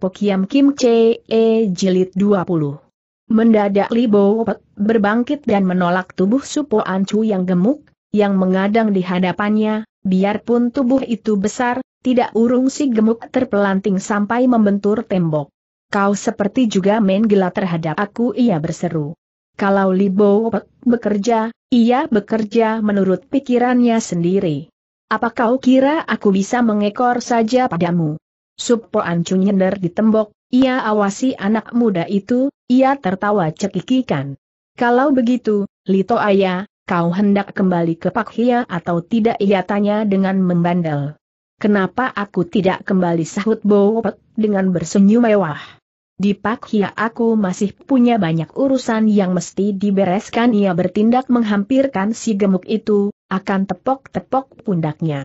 Pokiam Kim Che E Jilid 20. Mendadak Li Bo Pek berbangkit dan menolak tubuh Supo Ancu yang gemuk, yang mengadang di hadapannya, biarpun tubuh itu besar, tidak urung si gemuk terpelanting sampai membentur tembok. Kau seperti juga main gila terhadap aku ia berseru. Kalau Li Bo Pek bekerja, ia bekerja menurut pikirannya sendiri. Apa kau kira aku bisa mengekor saja padamu? Supoan nyender di tembok, ia awasi anak muda itu, ia tertawa cekikikan. Kalau begitu, Lito Ayah, kau hendak kembali ke Pak Hia atau tidak ia tanya dengan membandel. Kenapa aku tidak kembali sahut Bowo dengan bersenyum mewah? Di Pak Hia aku masih punya banyak urusan yang mesti dibereskan ia bertindak menghampirkan si gemuk itu, akan tepok-tepok pundaknya.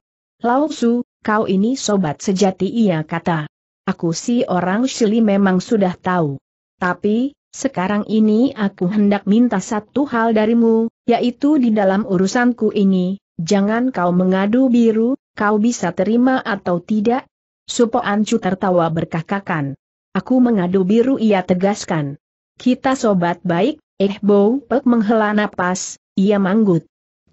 su kau ini sobat sejati ia kata. Aku si orang Shili memang sudah tahu. Tapi, sekarang ini aku hendak minta satu hal darimu, yaitu di dalam urusanku ini, jangan kau mengadu biru, kau bisa terima atau tidak? Supo Ancu tertawa berkakakan. Aku mengadu biru ia tegaskan. Kita sobat baik, eh Bow Pek menghela napas, ia manggut.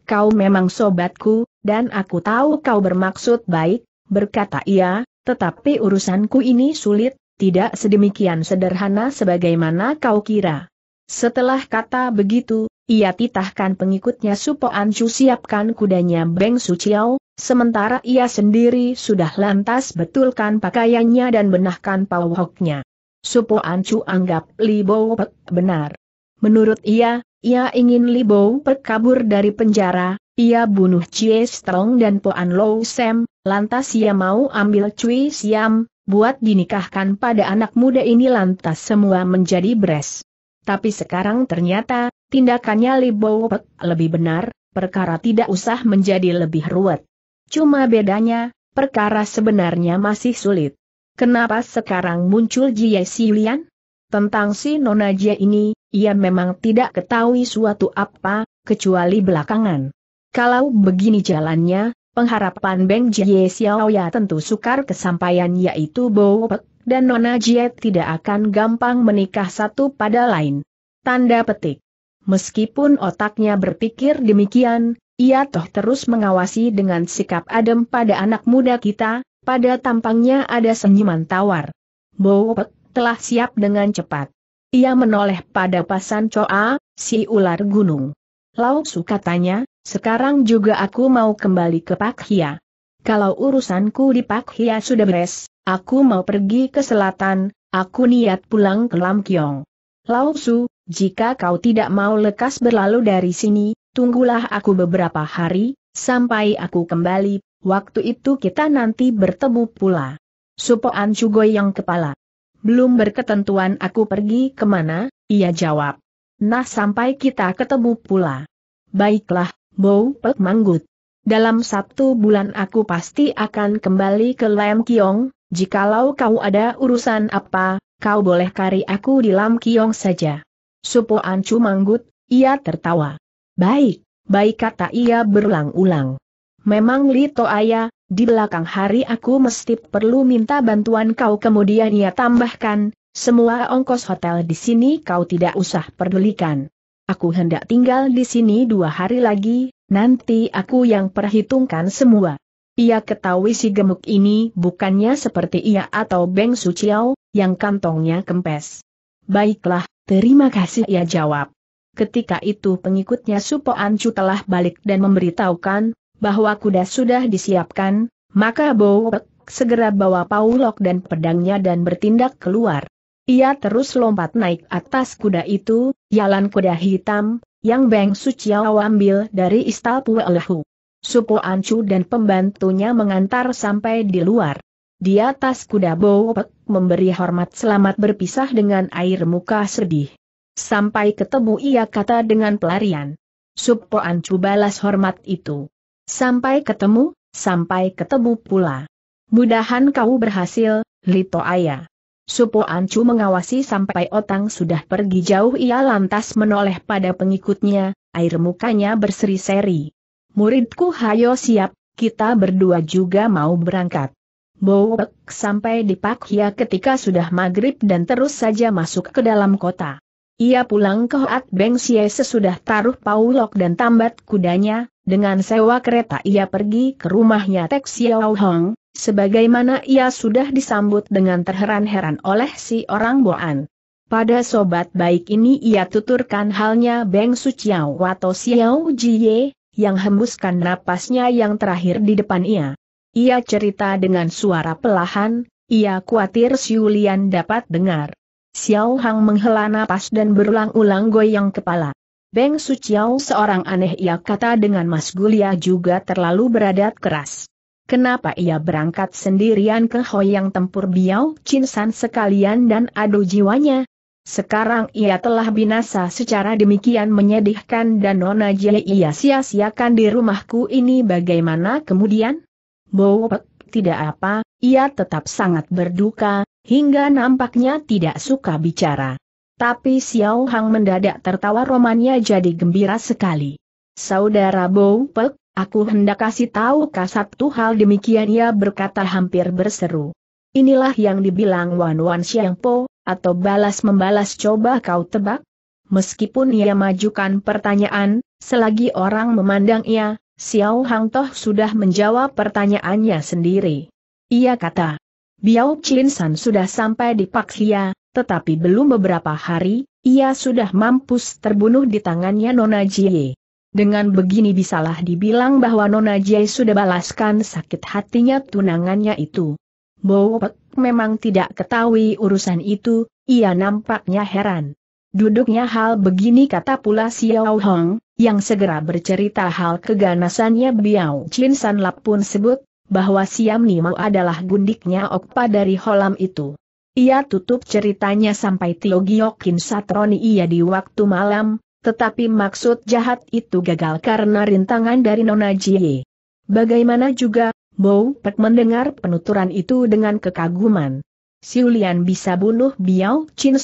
Kau memang sobatku, dan aku tahu kau bermaksud baik, berkata ia, tetapi urusanku ini sulit, tidak sedemikian sederhana sebagaimana kau kira. Setelah kata begitu, ia titahkan pengikutnya Supo Ancu siapkan kudanya Beng Suciao, sementara ia sendiri sudah lantas betulkan pakaiannya dan benahkan pawoknya. Supo Ancu anggap Li Bow Pek benar. Menurut ia, ia ingin Li Bow Pek kabur dari penjara, ia bunuh Chie Strong dan Poan Low Sam, Lantas ia mau ambil cuy Siam, buat dinikahkan pada anak muda ini lantas semua menjadi beres. Tapi sekarang ternyata, tindakannya Li Bowpek lebih benar, perkara tidak usah menjadi lebih ruwet. Cuma bedanya, perkara sebenarnya masih sulit. Kenapa sekarang muncul Jie Silian? Tentang si Nona Jie ini, ia memang tidak ketahui suatu apa, kecuali belakangan. Kalau begini jalannya, Pengharapan Beng Jie Xiaoya tentu sukar kesampaian yaitu Bo Pek, dan Nona Jie tidak akan gampang menikah satu pada lain. Tanda petik. Meskipun otaknya berpikir demikian, ia toh terus mengawasi dengan sikap adem pada anak muda kita, pada tampangnya ada senyuman tawar. Bo Pek telah siap dengan cepat. Ia menoleh pada pasan Choa, si ular gunung. Lao Su katanya, sekarang juga aku mau kembali ke Pak Hia. Kalau urusanku di Pak Hia sudah beres, aku mau pergi ke selatan, aku niat pulang ke Lam Kiong. Lao Su, jika kau tidak mau lekas berlalu dari sini, tunggulah aku beberapa hari, sampai aku kembali, waktu itu kita nanti bertemu pula. Supoan Chugoi yang kepala. Belum berketentuan aku pergi kemana, ia jawab. Nah sampai kita ketemu pula. Baiklah, Bau Pek Manggut. Dalam Sabtu bulan aku pasti akan kembali ke Lam Kiong, jikalau kau ada urusan apa, kau boleh kari aku di Lam Kiong saja. Supo Ancu Manggut, ia tertawa. Baik, baik kata ia berulang-ulang. Memang Lito Aya, di belakang hari aku mesti perlu minta bantuan kau kemudian ia tambahkan, semua ongkos hotel di sini kau tidak usah pedulikan. Aku hendak tinggal di sini dua hari lagi, nanti aku yang perhitungkan semua. Ia ketahui si gemuk ini bukannya seperti ia atau Beng Suciao, yang kantongnya kempes. Baiklah, terima kasih ia jawab. Ketika itu pengikutnya Supo Ancu telah balik dan memberitahukan, bahwa kuda sudah disiapkan, maka Bowek segera bawa Paulok dan pedangnya dan bertindak keluar. Ia terus lompat naik atas kuda itu, jalan kuda hitam, yang Beng Suciao ambil dari istal Puelahu. Supo Ancu dan pembantunya mengantar sampai di luar. Di atas kuda Bowpek memberi hormat selamat berpisah dengan air muka sedih. Sampai ketemu ia kata dengan pelarian. Supo Ancu balas hormat itu. Sampai ketemu, sampai ketemu pula. Mudahan kau berhasil, Lito Ayah. Supo Ancu mengawasi sampai Otang sudah pergi jauh ia lantas menoleh pada pengikutnya, air mukanya berseri-seri. Muridku hayo siap, kita berdua juga mau berangkat. Bowek sampai di Pakhia ketika sudah maghrib dan terus saja masuk ke dalam kota. Ia pulang ke Hoat Beng Xie sesudah taruh Paulok dan tambat kudanya, dengan sewa kereta ia pergi ke rumahnya Tek Xiao Hong, Sebagaimana ia sudah disambut dengan terheran-heran oleh si orang Boan. Pada sobat baik ini ia tuturkan halnya Beng Suciao atau Xiao Jie, yang hembuskan napasnya yang terakhir di depan ia. Ia cerita dengan suara pelahan, ia khawatir Siulian dapat dengar. Xiao Hang menghela napas dan berulang-ulang goyang kepala. Beng Suciao seorang aneh ia kata dengan Mas Gulia juga terlalu beradat keras. Kenapa ia berangkat sendirian ke Hoyang Tempur biao, Chinsan sekalian dan adu jiwanya? Sekarang ia telah binasa secara demikian menyedihkan dan Nona Jie ia sia-siakan di rumahku ini bagaimana kemudian? Pek, tidak apa, ia tetap sangat berduka, hingga nampaknya tidak suka bicara. Tapi Xiao Hang mendadak tertawa romannya jadi gembira sekali. Saudara Pek. Aku hendak kasih tahu satu hal demikian ia berkata hampir berseru. Inilah yang dibilang Wan Wan Xiang Po, atau balas membalas coba kau tebak? Meskipun ia majukan pertanyaan, selagi orang memandang ia, Xiao Hang Toh sudah menjawab pertanyaannya sendiri. Ia kata, Biao Chin San sudah sampai di Paksia, tetapi belum beberapa hari, ia sudah mampus terbunuh di tangannya Nona Jie. Dengan begini bisalah dibilang bahwa Nona Jai sudah balaskan sakit hatinya tunangannya itu. Bowpek memang tidak ketahui urusan itu, ia nampaknya heran. Duduknya hal begini kata pula Xiao Hong, yang segera bercerita hal keganasannya Biao Chin San Lap pun sebut, bahwa Siam Nimau adalah gundiknya Okpa dari Holam itu. Ia tutup ceritanya sampai Tio Giokin Satroni ia di waktu malam, tetapi maksud jahat itu gagal karena rintangan dari Nona Jie. Bagaimana juga, Bo Pek mendengar penuturan itu dengan kekaguman. Siulian bisa bunuh Biao Chin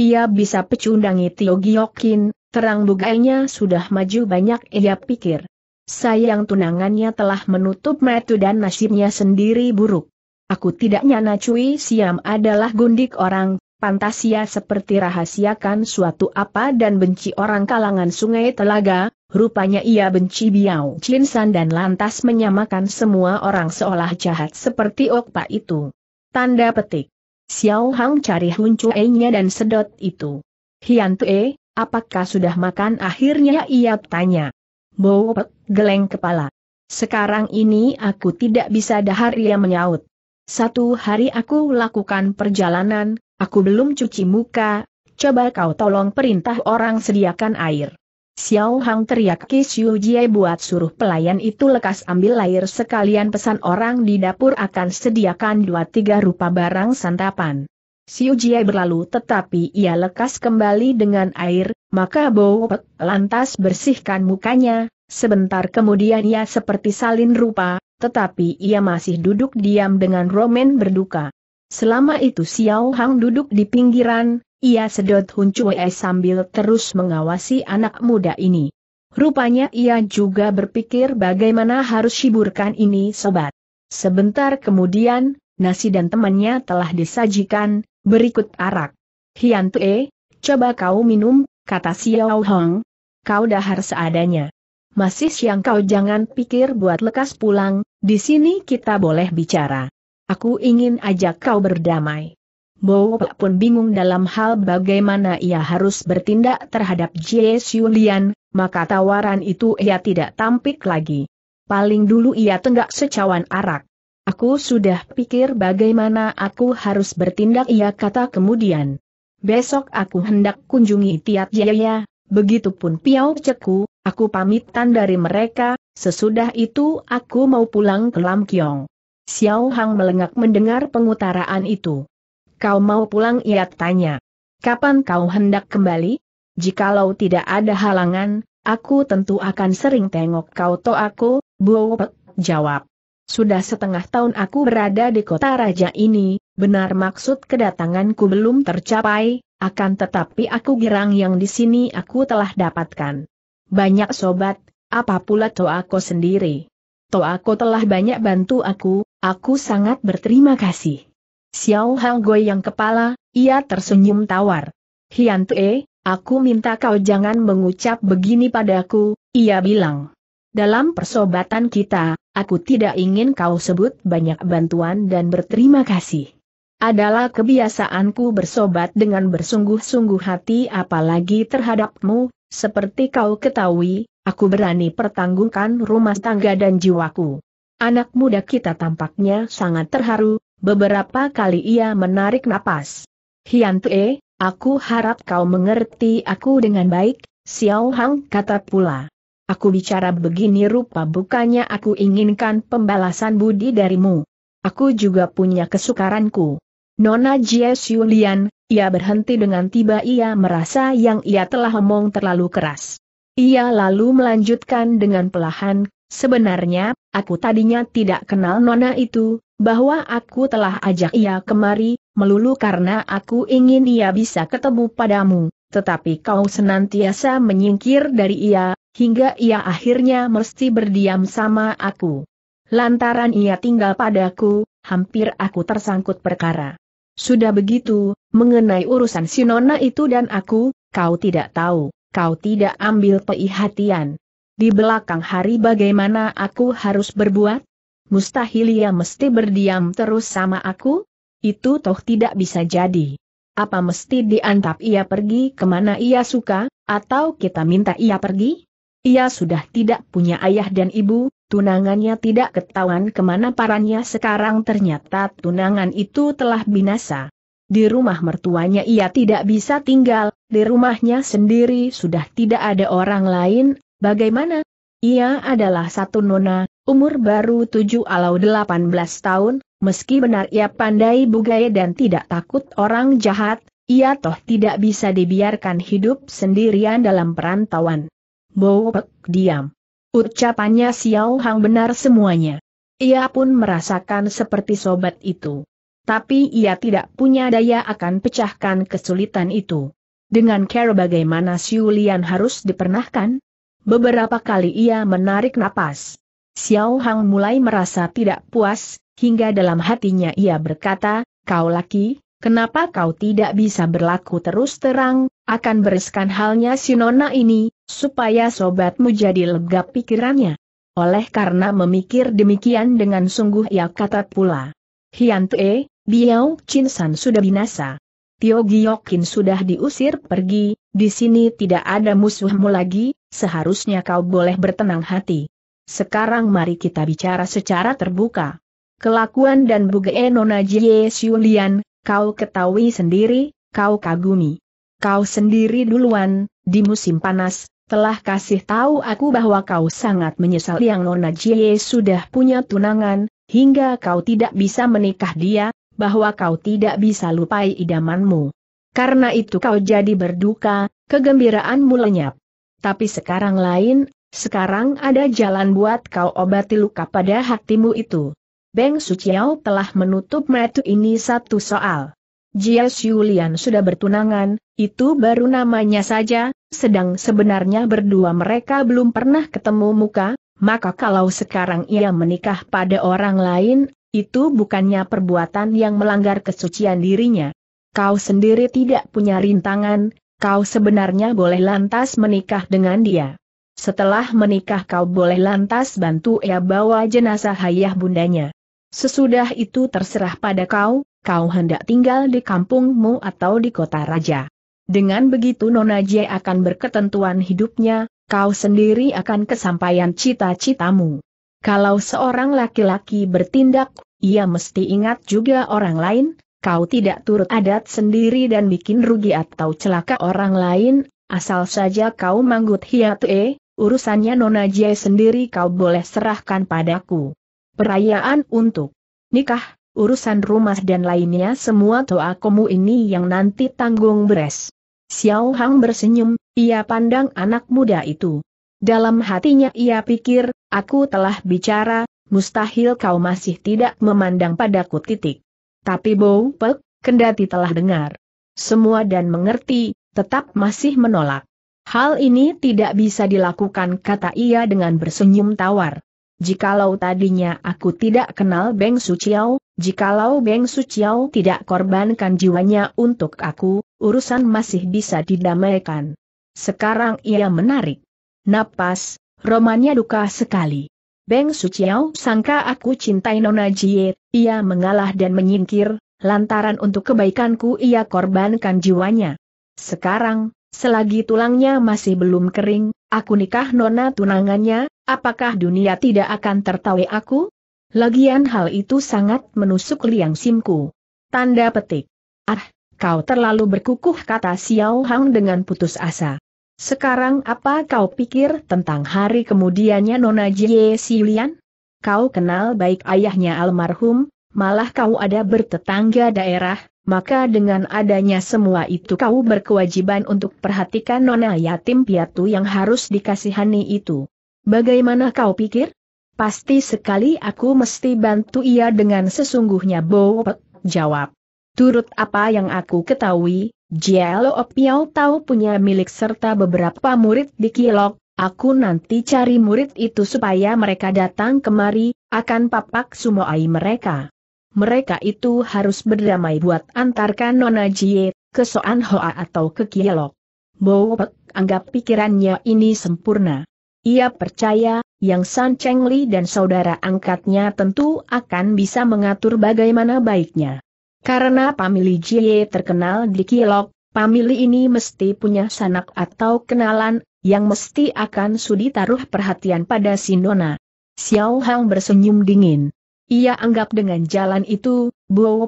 ia bisa pecundangi Tio Giokin, terang bugainya sudah maju banyak ia pikir. Sayang tunangannya telah menutup metu dan nasibnya sendiri buruk. Aku tidak nyana cuy, Siam adalah gundik orang, Pantas ia seperti rahasiakan suatu apa dan benci orang kalangan sungai telaga, rupanya ia benci Biao Chinsan dan lantas menyamakan semua orang seolah jahat seperti Okpa itu. Tanda petik. Xiao Hang cari nya dan sedot itu. Hian Tue, apakah sudah makan akhirnya ia tanya. Bowpek, geleng kepala. Sekarang ini aku tidak bisa dahar ia menyaut. Satu hari aku lakukan perjalanan, Aku belum cuci muka, coba kau tolong perintah orang sediakan air. Xiao Hang teriak Ki Xiu Jie buat suruh pelayan itu lekas ambil air sekalian pesan orang di dapur akan sediakan dua tiga rupa barang santapan. Xiu Jie berlalu tetapi ia lekas kembali dengan air, maka Bo Pek lantas bersihkan mukanya, sebentar kemudian ia seperti salin rupa, tetapi ia masih duduk diam dengan Roman berduka. Selama itu Xiao Hang duduk di pinggiran, ia sedot Hun Cui sambil terus mengawasi anak muda ini. Rupanya ia juga berpikir bagaimana harus hiburkan ini sobat. Sebentar kemudian, nasi dan temannya telah disajikan, berikut arak. Hian Tue, coba kau minum, kata Xiao Hang. Kau dahar seadanya. Masih siang kau jangan pikir buat lekas pulang, di sini kita boleh bicara. Aku ingin ajak kau berdamai. Bowo pun bingung dalam hal bagaimana ia harus bertindak terhadap Jie Xiulian, maka tawaran itu ia tidak tampik lagi. Paling dulu ia tenggak secawan arak. Aku sudah pikir bagaimana aku harus bertindak ia kata kemudian. Besok aku hendak kunjungi Tiat Jaya, begitupun Piau Ceku, aku pamitan dari mereka, sesudah itu aku mau pulang ke Lam Kiong. Xiao Hang melengak mendengar pengutaraan itu. Kau mau pulang ia tanya. Kapan kau hendak kembali? Jikalau tidak ada halangan, aku tentu akan sering tengok kau to aku, Buo Pek jawab. Sudah setengah tahun aku berada di kota raja ini, benar maksud kedatanganku belum tercapai, akan tetapi aku girang yang di sini aku telah dapatkan. Banyak sobat, apa pula to aku sendiri. To aku telah banyak bantu aku, Aku sangat berterima kasih. Xiao Hanggoi yang kepala, ia tersenyum tawar. Hian Tue, aku minta kau jangan mengucap begini padaku, ia bilang. Dalam persobatan kita, aku tidak ingin kau sebut banyak bantuan dan berterima kasih. Adalah kebiasaanku bersobat dengan bersungguh-sungguh hati apalagi terhadapmu, seperti kau ketahui, aku berani pertanggungkan rumah tangga dan jiwaku. Anak muda kita tampaknya sangat terharu, beberapa kali ia menarik napas. Hian Tue, aku harap kau mengerti aku dengan baik, Xiao Hang kata pula. Aku bicara begini rupa bukannya aku inginkan pembalasan budi darimu. Aku juga punya kesukaranku. Nona Jie Xulian, ia berhenti dengan tiba ia merasa yang ia telah omong terlalu keras. Ia lalu melanjutkan dengan pelahan, Sebenarnya, aku tadinya tidak kenal Nona itu, bahwa aku telah ajak ia kemari, melulu karena aku ingin ia bisa ketemu padamu, tetapi kau senantiasa menyingkir dari ia, hingga ia akhirnya mesti berdiam sama aku. Lantaran ia tinggal padaku, hampir aku tersangkut perkara. Sudah begitu, mengenai urusan si Nona itu dan aku, kau tidak tahu, kau tidak ambil perhatian. Di belakang hari bagaimana aku harus berbuat? Mustahil ia mesti berdiam terus sama aku? Itu toh tidak bisa jadi. Apa mesti diantap ia pergi kemana ia suka, atau kita minta ia pergi? Ia sudah tidak punya ayah dan ibu, tunangannya tidak ketahuan kemana parannya sekarang ternyata tunangan itu telah binasa. Di rumah mertuanya ia tidak bisa tinggal, di rumahnya sendiri sudah tidak ada orang lain, Bagaimana? Ia adalah satu nona, umur baru tujuh atau delapan belas tahun, meski benar ia pandai bugaya dan tidak takut orang jahat, ia toh tidak bisa dibiarkan hidup sendirian dalam perantauan. Bowek diam. Ucapannya Xiao Hang benar semuanya. Ia pun merasakan seperti sobat itu. Tapi ia tidak punya daya akan pecahkan kesulitan itu. Dengan cara bagaimana Lian harus dipernahkan? Beberapa kali ia menarik napas. Xiao Hang mulai merasa tidak puas, hingga dalam hatinya ia berkata, kau laki, kenapa kau tidak bisa berlaku terus terang, akan bereskan halnya si nona ini, supaya sobatmu jadi lega pikirannya. Oleh karena memikir demikian dengan sungguh ia kata pula. Hian Te, Biao Chin San sudah binasa. Tio Giokin sudah diusir pergi, di sini tidak ada musuhmu lagi, seharusnya kau boleh bertenang hati. Sekarang mari kita bicara secara terbuka. Kelakuan dan buge Nona Jie Xiulian, kau ketahui sendiri, kau kagumi. Kau sendiri duluan, di musim panas, telah kasih tahu aku bahwa kau sangat menyesal yang Nona Jie sudah punya tunangan, hingga kau tidak bisa menikah dia, bahwa kau tidak bisa lupai idamanmu. Karena itu kau jadi berduka, kegembiraanmu lenyap. Tapi sekarang lain, sekarang ada jalan buat kau obati luka pada hatimu itu. Beng Suciao telah menutup metu ini satu soal. Jia Xiulian sudah bertunangan, itu baru namanya saja, sedang sebenarnya berdua mereka belum pernah ketemu muka, maka kalau sekarang ia menikah pada orang lain, itu bukannya perbuatan yang melanggar kesucian dirinya. Kau sendiri tidak punya rintangan, kau sebenarnya boleh lantas menikah dengan dia. Setelah menikah kau boleh lantas bantu ia bawa jenazah ayah bundanya. Sesudah itu terserah pada kau, kau hendak tinggal di kampungmu atau di kota raja. Dengan begitu Nona J akan berketentuan hidupnya, kau sendiri akan kesampaian cita-citamu. Kalau seorang laki-laki bertindak, ia mesti ingat juga orang lain, kau tidak turut adat sendiri dan bikin rugi atau celaka orang lain, asal saja kau manggut hiat hiatue, eh, urusannya Nona Jie sendiri kau boleh serahkan padaku. Perayaan untuk nikah, urusan rumah dan lainnya semua toa komu ini yang nanti tanggung beres. Xiao Hang bersenyum, ia pandang anak muda itu. Dalam hatinya ia pikir, aku telah bicara, mustahil kau masih tidak memandang padaku titik. Tapi Bow Pek, kendati telah dengar. Semua dan mengerti, tetap masih menolak. Hal ini tidak bisa dilakukan kata ia dengan bersenyum tawar. Jikalau tadinya aku tidak kenal Beng Suciao, jikalau Beng Suciao tidak korbankan jiwanya untuk aku, urusan masih bisa didamaikan. Sekarang ia menarik. Napas, romannya duka sekali. Beng Suciao sangka aku cintai Nona Jie, ia mengalah dan menyingkir, lantaran untuk kebaikanku ia korbankan jiwanya. Sekarang, selagi tulangnya masih belum kering, aku nikah Nona tunangannya, apakah dunia tidak akan tertawa aku? Lagian hal itu sangat menusuk liang simku. Tanda petik. Ah, kau terlalu berkukuh kata Xiao Hang dengan putus asa. Sekarang apa kau pikir tentang hari kemudiannya Nona Jie Silian? Kau kenal baik ayahnya almarhum, malah kau ada bertetangga daerah, maka dengan adanya semua itu kau berkewajiban untuk perhatikan Nona yatim piatu yang harus dikasihani itu. Bagaimana kau pikir? Pasti sekali aku mesti bantu ia dengan sesungguhnya Bo jawab. Turut apa yang aku ketahui, Jialo Piao tahu punya milik serta beberapa murid di Kilok, aku nanti cari murid itu supaya mereka datang kemari, akan papak sumoai mereka. Mereka itu harus berdamai buat antarkan Nona Jie, ke Soan Hoa atau ke Kilok. Bowek anggap pikirannya ini sempurna. Ia percaya, yang San Cheng Li dan saudara angkatnya tentu akan bisa mengatur bagaimana baiknya. Karena Pamili Jie terkenal di Kilok, Pamili ini mesti punya sanak atau kenalan, yang mesti akan sudi taruh perhatian pada si Nona. Xiao Hang bersenyum dingin. Ia anggap dengan jalan itu,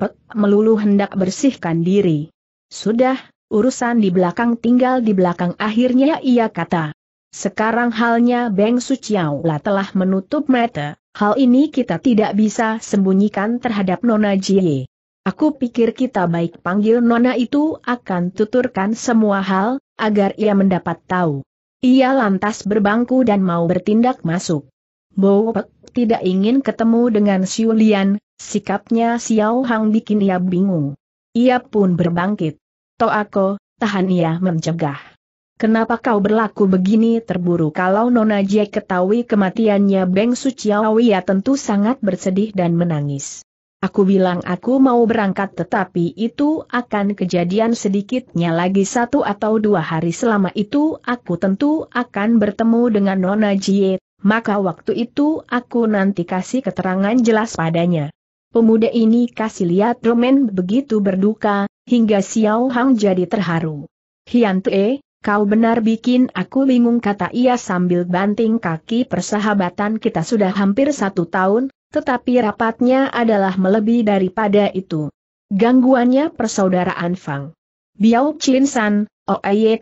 Pek melulu hendak bersihkan diri. Sudah, urusan di belakang tinggal di belakang akhirnya ia kata. Sekarang halnya Beng Su Chiao lah telah menutup mata, hal ini kita tidak bisa sembunyikan terhadap Nona Jie. Aku pikir kita baik panggil Nona itu akan tuturkan semua hal, agar ia mendapat tahu. Ia lantas berbangku dan mau bertindak masuk. Bowek tidak ingin ketemu dengan Xiu Lian, sikapnya Xiao Hang bikin ia bingung. Ia pun berbangkit. aku, tahan ia mencegah. Kenapa kau berlaku begini terburu kalau Nona Jie ketahui kematiannya Beng Suciawi ya tentu sangat bersedih dan menangis. Aku bilang aku mau berangkat tetapi itu akan kejadian sedikitnya lagi satu atau dua hari selama itu aku tentu akan bertemu dengan Nona Jie, maka waktu itu aku nanti kasih keterangan jelas padanya. Pemuda ini kasih lihat Roman begitu berduka, hingga Xiao Hang jadi terharu. Hian Tue, kau benar bikin aku bingung kata ia sambil banting kaki persahabatan kita sudah hampir satu tahun, tetapi rapatnya adalah melebihi daripada itu. Gangguannya persaudaraan Fang. Biao Chin San, Oeye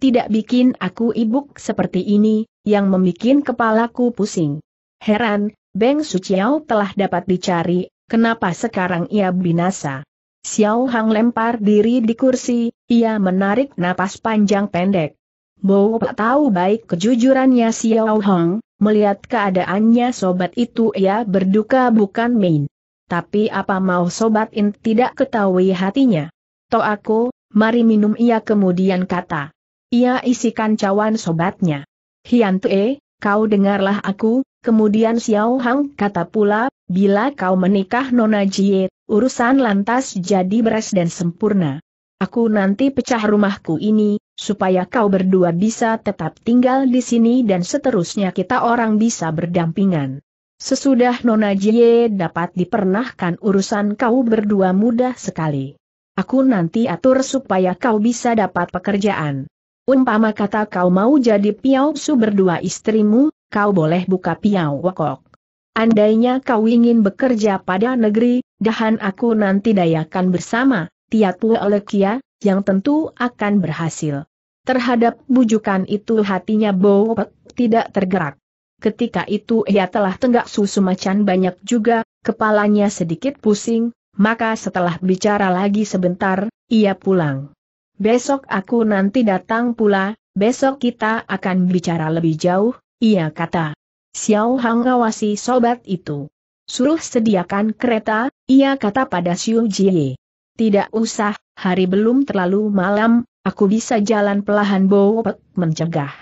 tidak bikin aku ibuk seperti ini, yang membuat kepalaku pusing. Heran, Beng Suciao telah dapat dicari, kenapa sekarang ia binasa? Xiao Hang lempar diri di kursi, ia menarik napas panjang pendek. Bo tahu baik kejujurannya Xiao Hang, Melihat keadaannya sobat itu ia berduka bukan main. Tapi apa mau sobat in tidak ketahui hatinya. To aku, mari minum ia kemudian kata. Ia isikan cawan sobatnya. Hian Tue, kau dengarlah aku, kemudian Xiao Hang kata pula, bila kau menikah Nona Jie, urusan lantas jadi beres dan sempurna. Aku nanti pecah rumahku ini, supaya kau berdua bisa tetap tinggal di sini dan seterusnya kita orang bisa berdampingan. Sesudah Nona Jie dapat dipernahkan urusan kau berdua mudah sekali. Aku nanti atur supaya kau bisa dapat pekerjaan. Umpama kata kau mau jadi piau su berdua istrimu, kau boleh buka piau wakok. Andainya kau ingin bekerja pada negeri, dahan aku nanti dayakan bersama, Tiatu Alekia, yang tentu akan berhasil. Terhadap bujukan itu hatinya Bowpek tidak tergerak. Ketika itu ia telah tenggak susu macan banyak juga, kepalanya sedikit pusing, maka setelah bicara lagi sebentar, ia pulang. Besok aku nanti datang pula, besok kita akan bicara lebih jauh, ia kata. Xiao Hang awasi sobat itu. Suruh sediakan kereta, ia kata pada Xiu Jie. Tidak usah, hari belum terlalu malam, aku bisa jalan pelahan Bowopek mencegah.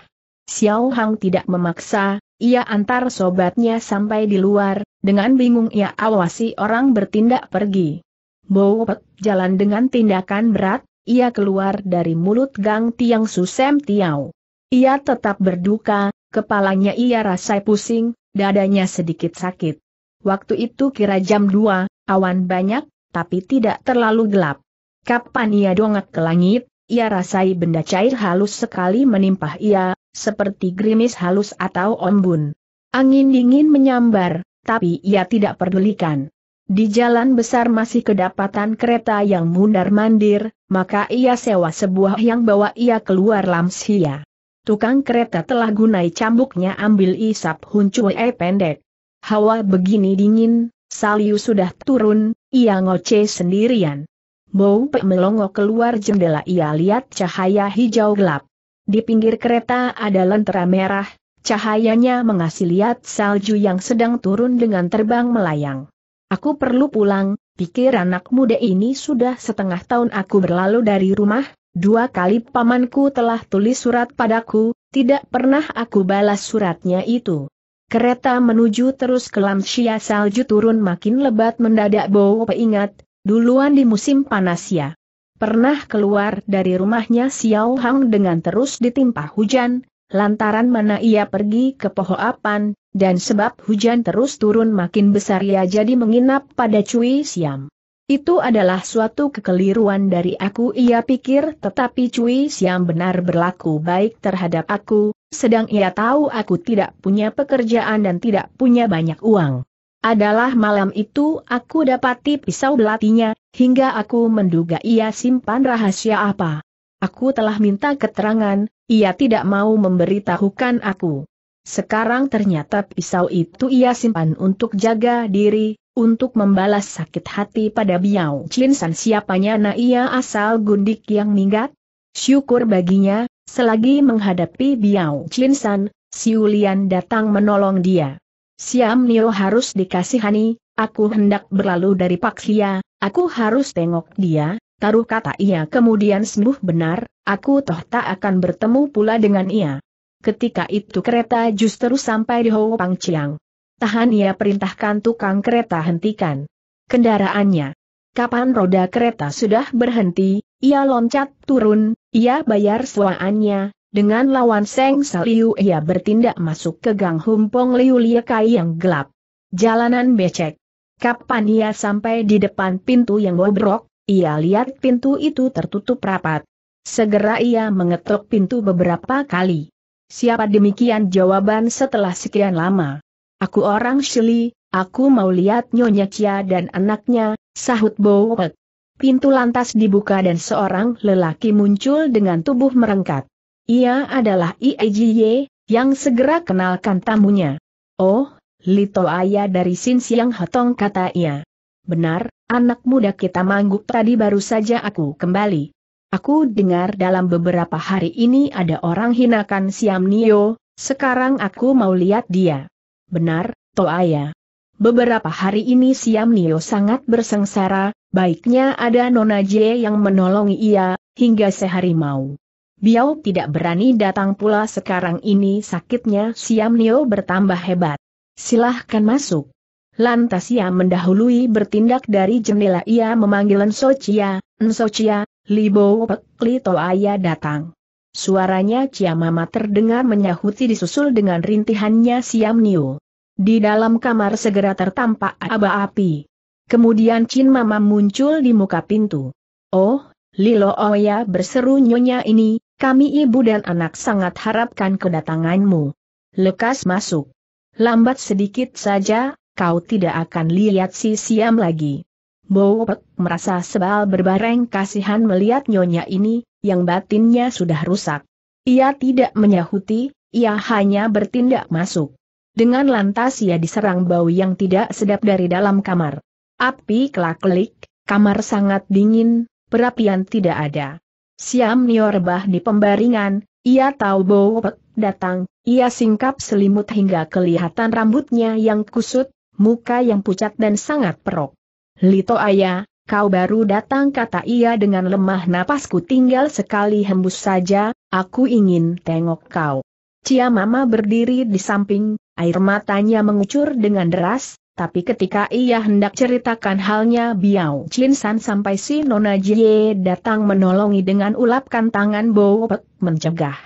Xiao Hang tidak memaksa, ia antar sobatnya sampai di luar, dengan bingung ia awasi orang bertindak pergi. Bowopek jalan dengan tindakan berat, ia keluar dari mulut gang Tiang Susem Tiao. Ia tetap berduka, kepalanya ia rasai pusing, dadanya sedikit sakit. Waktu itu kira jam 2, awan banyak, tapi tidak terlalu gelap. Kapan ia dongak ke langit, ia rasai benda cair halus sekali menimpah ia, seperti gerimis halus atau ombun. Angin dingin menyambar, tapi ia tidak pedulikan. Di jalan besar masih kedapatan kereta yang mundar-mandir, maka ia sewa sebuah yang bawa ia keluar Lamsia. Tukang kereta telah gunai cambuknya ambil isap Hun pendek. Hawa begini dingin, Saliu sudah turun, ia ngoceh sendirian. Bau Pek melongo keluar jendela ia lihat cahaya hijau gelap. Di pinggir kereta ada lentera merah, cahayanya mengasih lihat salju yang sedang turun dengan terbang melayang. Aku perlu pulang, pikir anak muda ini sudah setengah tahun aku berlalu dari rumah, dua kali pamanku telah tulis surat padaku, tidak pernah aku balas suratnya itu. Kereta menuju terus ke Lamsia salju turun makin lebat mendadak bau peingat. duluan di musim panas ya. Pernah keluar dari rumahnya Xiao Hang dengan terus ditimpa hujan, lantaran mana ia pergi ke Pohoapan, dan sebab hujan terus turun makin besar ia jadi menginap pada Cui Siam. Itu adalah suatu kekeliruan dari aku ia pikir tetapi Cui Siam benar berlaku baik terhadap aku, sedang ia tahu aku tidak punya pekerjaan dan tidak punya banyak uang. Adalah malam itu aku dapati pisau belatinya, hingga aku menduga ia simpan rahasia apa. Aku telah minta keterangan, ia tidak mau memberitahukan aku. Sekarang ternyata pisau itu ia simpan untuk jaga diri, untuk membalas sakit hati pada Biao Chin San siapanya na ia asal gundik yang minggat? Syukur baginya, selagi menghadapi Biao Chin San, Siulian datang menolong dia. Siam Nio harus dikasihani, aku hendak berlalu dari Paksia, aku harus tengok dia, taruh kata ia kemudian sembuh benar, aku toh tak akan bertemu pula dengan ia. Ketika itu kereta justru sampai di Ho Pang Chiang tahan ia ya, perintahkan tukang kereta hentikan kendaraannya. Kapan roda kereta sudah berhenti, ia loncat turun, ia bayar sewaannya, dengan lawan Seng Saliu ia bertindak masuk ke gang Humpong Liu Liekai yang gelap. Jalanan becek. Kapan ia sampai di depan pintu yang bobrok, ia lihat pintu itu tertutup rapat. Segera ia mengetuk pintu beberapa kali. Siapa demikian jawaban setelah sekian lama. Aku orang Shili, aku mau lihat Nyonya Kia dan anaknya, sahut Bowek. Pintu lantas dibuka dan seorang lelaki muncul dengan tubuh merengkat. Ia adalah Iejiye, yang segera kenalkan tamunya. Oh, Lito Ayah dari Sin Siang Hotong kata ia. Benar, anak muda kita mangguk tadi baru saja aku kembali. Aku dengar dalam beberapa hari ini ada orang hinakan Siam Nio, sekarang aku mau lihat dia. Benar, Toaya. Beberapa hari ini Siam Nio sangat bersengsara, baiknya ada Nona Jie yang menolong ia, hingga sehari mau. Biau tidak berani datang pula sekarang ini sakitnya Siam Nio bertambah hebat. Silahkan masuk. Lantas ia mendahului bertindak dari jendela ia memanggil Nsochia, Nsochia, Libo Pek Li Toaya datang. Suaranya Ciamama terdengar menyahuti disusul dengan rintihannya Siam Niu. Di dalam kamar segera tertampak aba api. Kemudian Chin Mama muncul di muka pintu. Oh, Lilo Oya berseru nyonya ini, kami ibu dan anak sangat harapkan kedatanganmu. Lekas masuk. Lambat sedikit saja, kau tidak akan lihat si Siam lagi. Bowopet merasa sebal berbareng kasihan melihat nyonya ini, yang batinnya sudah rusak. Ia tidak menyahuti, ia hanya bertindak masuk. Dengan lantas ia diserang bau yang tidak sedap dari dalam kamar. Api kelak-kelik, kamar sangat dingin, perapian tidak ada. Siam Nio rebah di pembaringan, ia tahu Bowopet datang, ia singkap selimut hingga kelihatan rambutnya yang kusut, muka yang pucat dan sangat perok. Lito ayah, kau baru datang kata ia dengan lemah napasku tinggal sekali hembus saja, aku ingin tengok kau. Cia mama berdiri di samping, air matanya mengucur dengan deras, tapi ketika ia hendak ceritakan halnya Biao Chin San sampai si Nona Jie datang menolongi dengan ulapkan tangan Bowpek mencegah.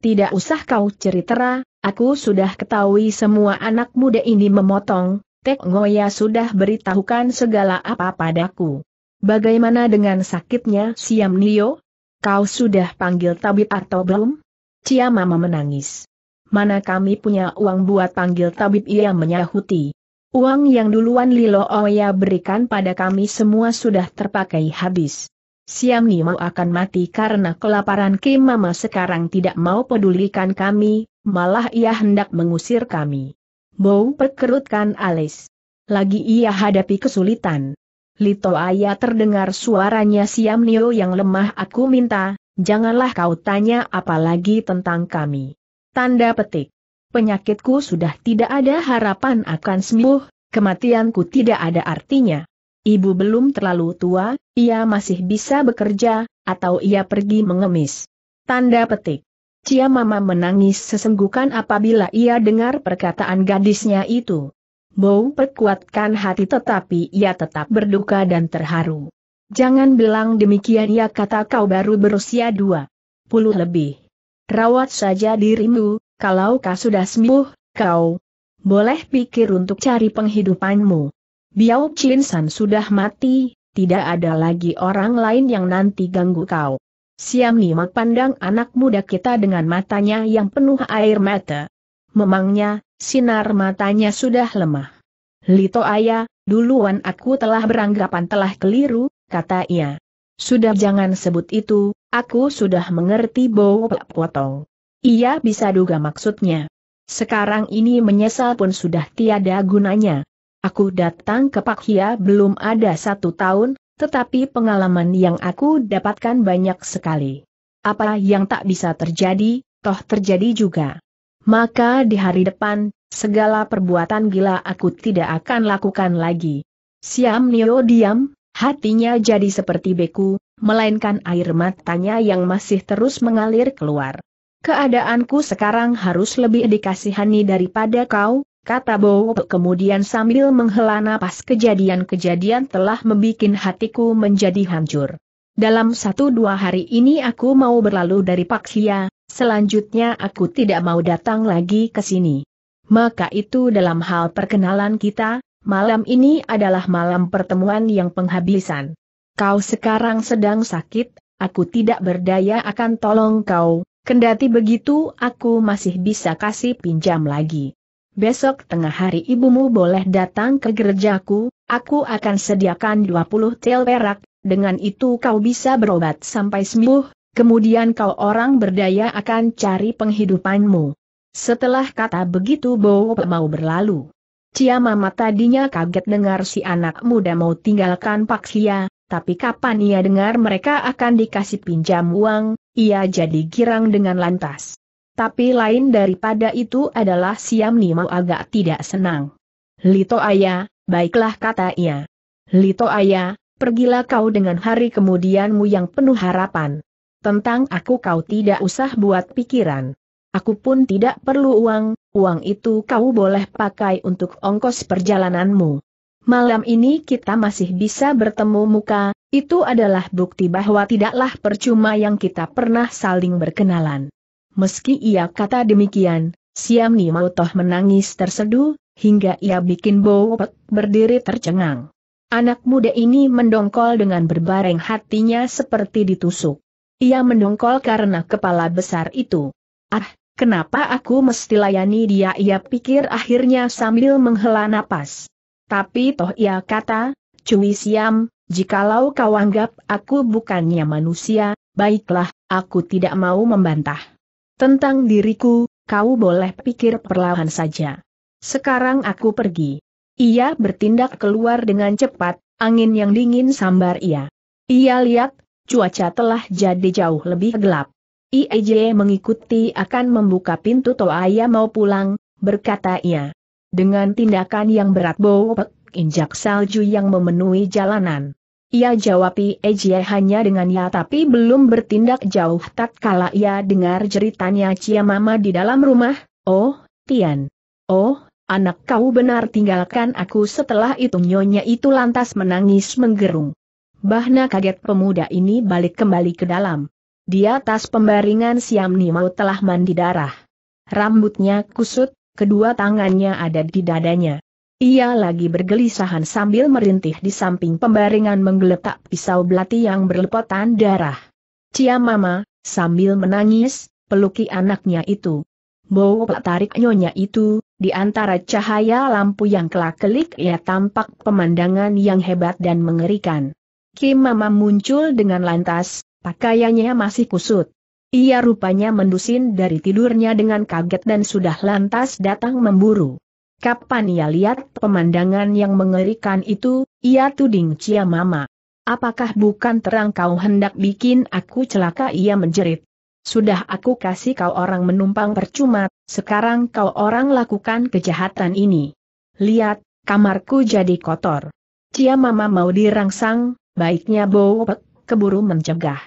Tidak usah kau ceritera, aku sudah ketahui semua anak muda ini memotong, Tek Ngoya sudah beritahukan segala apa padaku. Bagaimana dengan sakitnya Siam Nio? Kau sudah panggil tabib atau belum? Cia Mama menangis. Mana kami punya uang buat panggil tabib ia menyahuti. Uang yang duluan Lilo Oya berikan pada kami semua sudah terpakai habis. Siam Nio akan mati karena kelaparan Kim Mama sekarang tidak mau pedulikan kami, malah ia hendak mengusir kami. Bau perkerutkan alis. Lagi ia hadapi kesulitan. Lito Aya terdengar suaranya Siam Nio yang lemah aku minta, janganlah kau tanya apalagi tentang kami. Tanda petik. Penyakitku sudah tidak ada harapan akan sembuh, kematianku tidak ada artinya. Ibu belum terlalu tua, ia masih bisa bekerja, atau ia pergi mengemis. Tanda petik. Cia Mama menangis sesenggukan apabila ia dengar perkataan gadisnya itu. Bau perkuatkan hati tetapi ia tetap berduka dan terharu. Jangan bilang demikian ya kata kau baru berusia dua puluh lebih. Rawat saja dirimu, kalau kau sudah sembuh, kau boleh pikir untuk cari penghidupanmu. Biau Chin San sudah mati, tidak ada lagi orang lain yang nanti ganggu kau. Siang Ni pandang anak muda kita dengan matanya yang penuh air mata. Memangnya, sinar matanya sudah lemah. Lito ayah, duluan aku telah beranggapan telah keliru, kata ia. Sudah jangan sebut itu, aku sudah mengerti bahwa potong. Ia bisa duga maksudnya. Sekarang ini menyesal pun sudah tiada gunanya. Aku datang ke Pak Hia belum ada satu tahun, tetapi pengalaman yang aku dapatkan banyak sekali. Apa yang tak bisa terjadi, toh terjadi juga. Maka di hari depan, segala perbuatan gila aku tidak akan lakukan lagi. Siam Nio diam, hatinya jadi seperti beku, melainkan air matanya yang masih terus mengalir keluar. Keadaanku sekarang harus lebih dikasihani daripada kau, kata Bowo kemudian sambil menghela napas kejadian-kejadian telah membuat hatiku menjadi hancur. Dalam satu dua hari ini aku mau berlalu dari Paksia, selanjutnya aku tidak mau datang lagi ke sini. Maka itu dalam hal perkenalan kita, malam ini adalah malam pertemuan yang penghabisan. Kau sekarang sedang sakit, aku tidak berdaya akan tolong kau, kendati begitu aku masih bisa kasih pinjam lagi. Besok tengah hari ibumu boleh datang ke gerejaku, aku akan sediakan 20 tel perak, dengan itu kau bisa berobat sampai sembuh, kemudian kau orang berdaya akan cari penghidupanmu. Setelah kata begitu Bowo mau berlalu. Cia Mama tadinya kaget dengar si anak muda mau tinggalkan Pak Sia, tapi kapan ia dengar mereka akan dikasih pinjam uang, ia jadi girang dengan lantas tapi lain daripada itu adalah Siam Nimo agak tidak senang. Lito Ayah, baiklah kata ia. Lito Ayah, pergilah kau dengan hari kemudianmu yang penuh harapan. Tentang aku kau tidak usah buat pikiran. Aku pun tidak perlu uang, uang itu kau boleh pakai untuk ongkos perjalananmu. Malam ini kita masih bisa bertemu muka, itu adalah bukti bahwa tidaklah percuma yang kita pernah saling berkenalan. Meski ia kata demikian, Siam Ni Mau Toh menangis tersedu, hingga ia bikin Bowok berdiri tercengang. Anak muda ini mendongkol dengan berbareng hatinya seperti ditusuk. Ia mendongkol karena kepala besar itu. Ah, kenapa aku mesti layani dia ia pikir akhirnya sambil menghela napas. Tapi toh ia kata, Cui Siam, jikalau kau anggap aku bukannya manusia, baiklah, aku tidak mau membantah. Tentang diriku, kau boleh pikir perlahan saja. Sekarang aku pergi. Ia bertindak keluar dengan cepat, angin yang dingin sambar ia. Ia lihat, cuaca telah jadi jauh lebih gelap. IEJ mengikuti akan membuka pintu ayah mau pulang, berkata ia. Dengan tindakan yang berat bopek injak salju yang memenuhi jalanan. Ia jawab Ejie eh, hanya dengan ya tapi belum bertindak jauh tatkala ia dengar jeritannya Cia Mama di dalam rumah, Oh, Tian. Oh, anak kau benar tinggalkan aku setelah itu nyonya itu lantas menangis menggerung. Bahna kaget pemuda ini balik kembali ke dalam. Di atas pembaringan Siam mau telah mandi darah. Rambutnya kusut, kedua tangannya ada di dadanya. Ia lagi bergelisahan sambil merintih di samping pembaringan menggeletak pisau belati yang berlepotan darah. Cia mama, sambil menangis, peluki anaknya itu. Bawa tarik nyonya itu, di antara cahaya lampu yang kelak-kelik ia tampak pemandangan yang hebat dan mengerikan. Kim Mama muncul dengan lantas, pakaiannya masih kusut. Ia rupanya mendusin dari tidurnya dengan kaget dan sudah lantas datang memburu. Kapan ia lihat pemandangan yang mengerikan itu, ia tuding Cia Mama. Apakah bukan terang kau hendak bikin aku celaka ia menjerit. Sudah aku kasih kau orang menumpang percuma, sekarang kau orang lakukan kejahatan ini. Lihat, kamarku jadi kotor. Cia Mama mau dirangsang, baiknya bopek, keburu mencegah.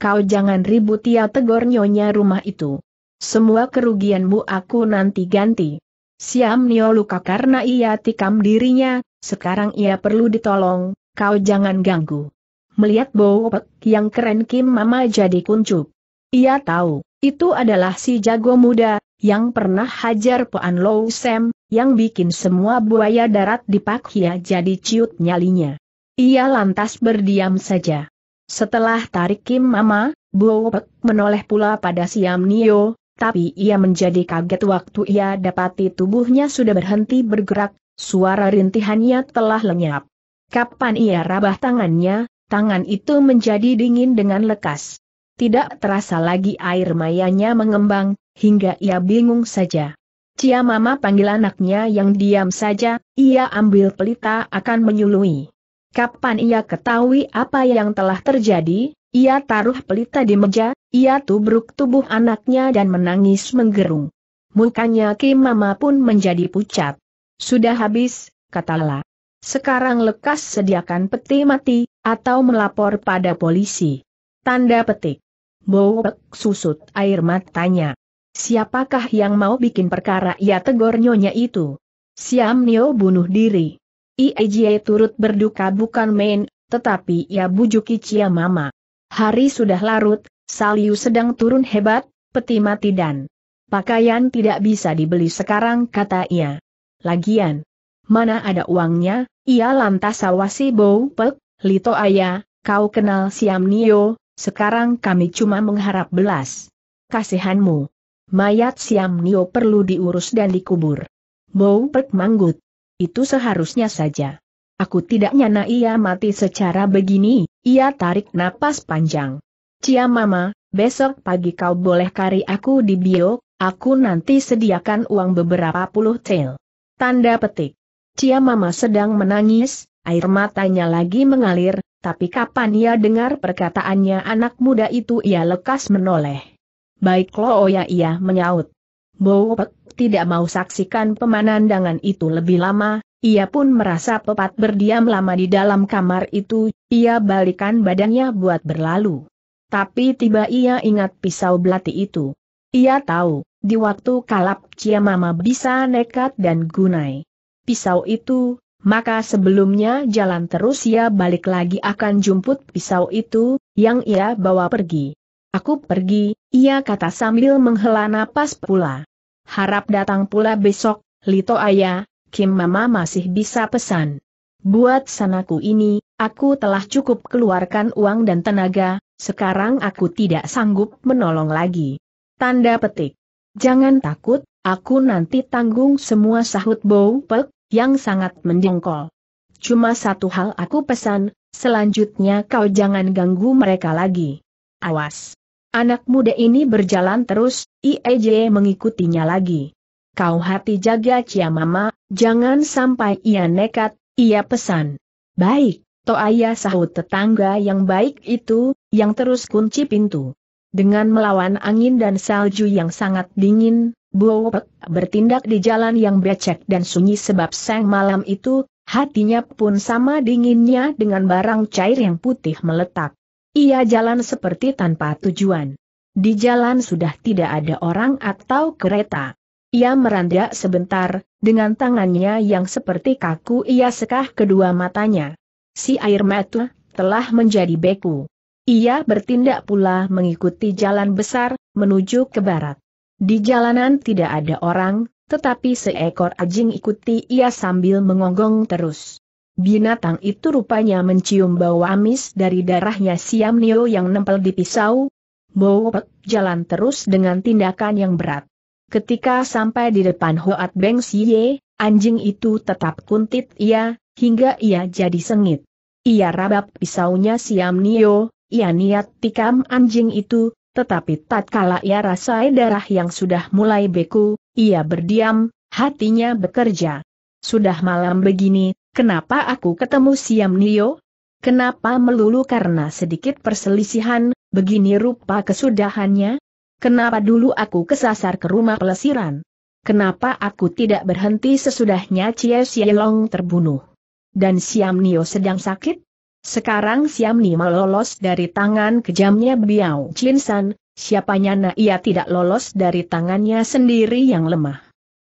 Kau jangan ribut ia tegur nyonya rumah itu. Semua kerugianmu aku nanti ganti. Siam Nio luka karena ia tikam dirinya, sekarang ia perlu ditolong, kau jangan ganggu. Melihat Bowopek yang keren Kim Mama jadi kuncup. Ia tahu, itu adalah si jago muda, yang pernah hajar Poan Low Sam, yang bikin semua buaya darat di Pakhia jadi ciut nyalinya. Ia lantas berdiam saja. Setelah tarik Kim Mama, Bowopek menoleh pula pada Siam Nio, tapi ia menjadi kaget waktu ia dapati tubuhnya sudah berhenti bergerak, suara rintihannya telah lenyap. Kapan ia rabah tangannya, tangan itu menjadi dingin dengan lekas. Tidak terasa lagi air mayanya mengembang, hingga ia bingung saja. Cia Mama panggil anaknya yang diam saja, ia ambil pelita akan menyului. Kapan ia ketahui apa yang telah terjadi, ia taruh pelita di meja, ia tubruk tubuh anaknya dan menangis menggerung. Mukanya Kim Mama pun menjadi pucat. Sudah habis, katalah. Sekarang lekas sediakan peti mati, atau melapor pada polisi. Tanda petik. Bowek susut air matanya. Siapakah yang mau bikin perkara ia tegur nyonya itu? Siam Nio bunuh diri. Iejie turut berduka bukan main, tetapi ia bujuki Cia Mama. Hari sudah larut, Salyu sedang turun hebat, peti mati dan pakaian tidak bisa dibeli sekarang kata ia. Lagian, mana ada uangnya, ia lantas awasi bau pek, lito ayah, kau kenal siam nio, sekarang kami cuma mengharap belas. Kasihanmu. Mayat siam nio perlu diurus dan dikubur. Bau pek manggut. Itu seharusnya saja. Aku tidak nyana ia mati secara begini, ia tarik napas panjang. Cia Mama, besok pagi kau boleh kari aku di bio, aku nanti sediakan uang beberapa puluh tel. Tanda petik. Cia Mama sedang menangis, air matanya lagi mengalir, tapi kapan ia dengar perkataannya anak muda itu ia lekas menoleh. Baiklah oh Oya ia menyaut. Bowpek tidak mau saksikan pemandangan itu lebih lama, ia pun merasa tepat berdiam lama di dalam kamar itu, ia balikan badannya buat berlalu. Tapi tiba ia ingat pisau belati itu. Ia tahu, di waktu kalap Cia Mama bisa nekat dan gunai. Pisau itu, maka sebelumnya jalan terus ia balik lagi akan jumput pisau itu, yang ia bawa pergi. Aku pergi, ia kata sambil menghela napas pula. Harap datang pula besok, Lito Ayah, Kim Mama masih bisa pesan. Buat sanaku ini, aku telah cukup keluarkan uang dan tenaga, sekarang aku tidak sanggup menolong lagi. Tanda petik. Jangan takut, aku nanti tanggung semua sahut bau Pek, yang sangat mendengkol. Cuma satu hal aku pesan, selanjutnya kau jangan ganggu mereka lagi. Awas! Anak muda ini berjalan terus, IEJ e mengikutinya lagi kau hati jaga cia mama, jangan sampai ia nekat, ia pesan. Baik, Toaya sahut tetangga yang baik itu, yang terus kunci pintu. Dengan melawan angin dan salju yang sangat dingin, Buopek bertindak di jalan yang becek dan sunyi sebab sang malam itu, hatinya pun sama dinginnya dengan barang cair yang putih meletak. Ia jalan seperti tanpa tujuan. Di jalan sudah tidak ada orang atau kereta. Ia merandak sebentar, dengan tangannya yang seperti kaku ia sekah kedua matanya. Si air mata telah menjadi beku. Ia bertindak pula mengikuti jalan besar, menuju ke barat. Di jalanan tidak ada orang, tetapi seekor ajing ikuti ia sambil mengonggong terus. Binatang itu rupanya mencium bau amis dari darahnya Siam Nio yang nempel di pisau. Bowo jalan terus dengan tindakan yang berat. Ketika sampai di depan Hoat Beng Siye, anjing itu tetap kuntit ia, hingga ia jadi sengit. Ia rabap pisaunya Siam Nio, ia niat tikam anjing itu, tetapi tatkala ia rasai darah yang sudah mulai beku, ia berdiam, hatinya bekerja. Sudah malam begini, kenapa aku ketemu Siam Nio? Kenapa melulu karena sedikit perselisihan, begini rupa kesudahannya? Kenapa dulu aku kesasar ke rumah pelesiran? Kenapa aku tidak berhenti sesudahnya Cie Sielong terbunuh? Dan Siam Nio sedang sakit? Sekarang Siam Nio lolos dari tangan kejamnya Biao Chin San, siapanya na ia tidak lolos dari tangannya sendiri yang lemah.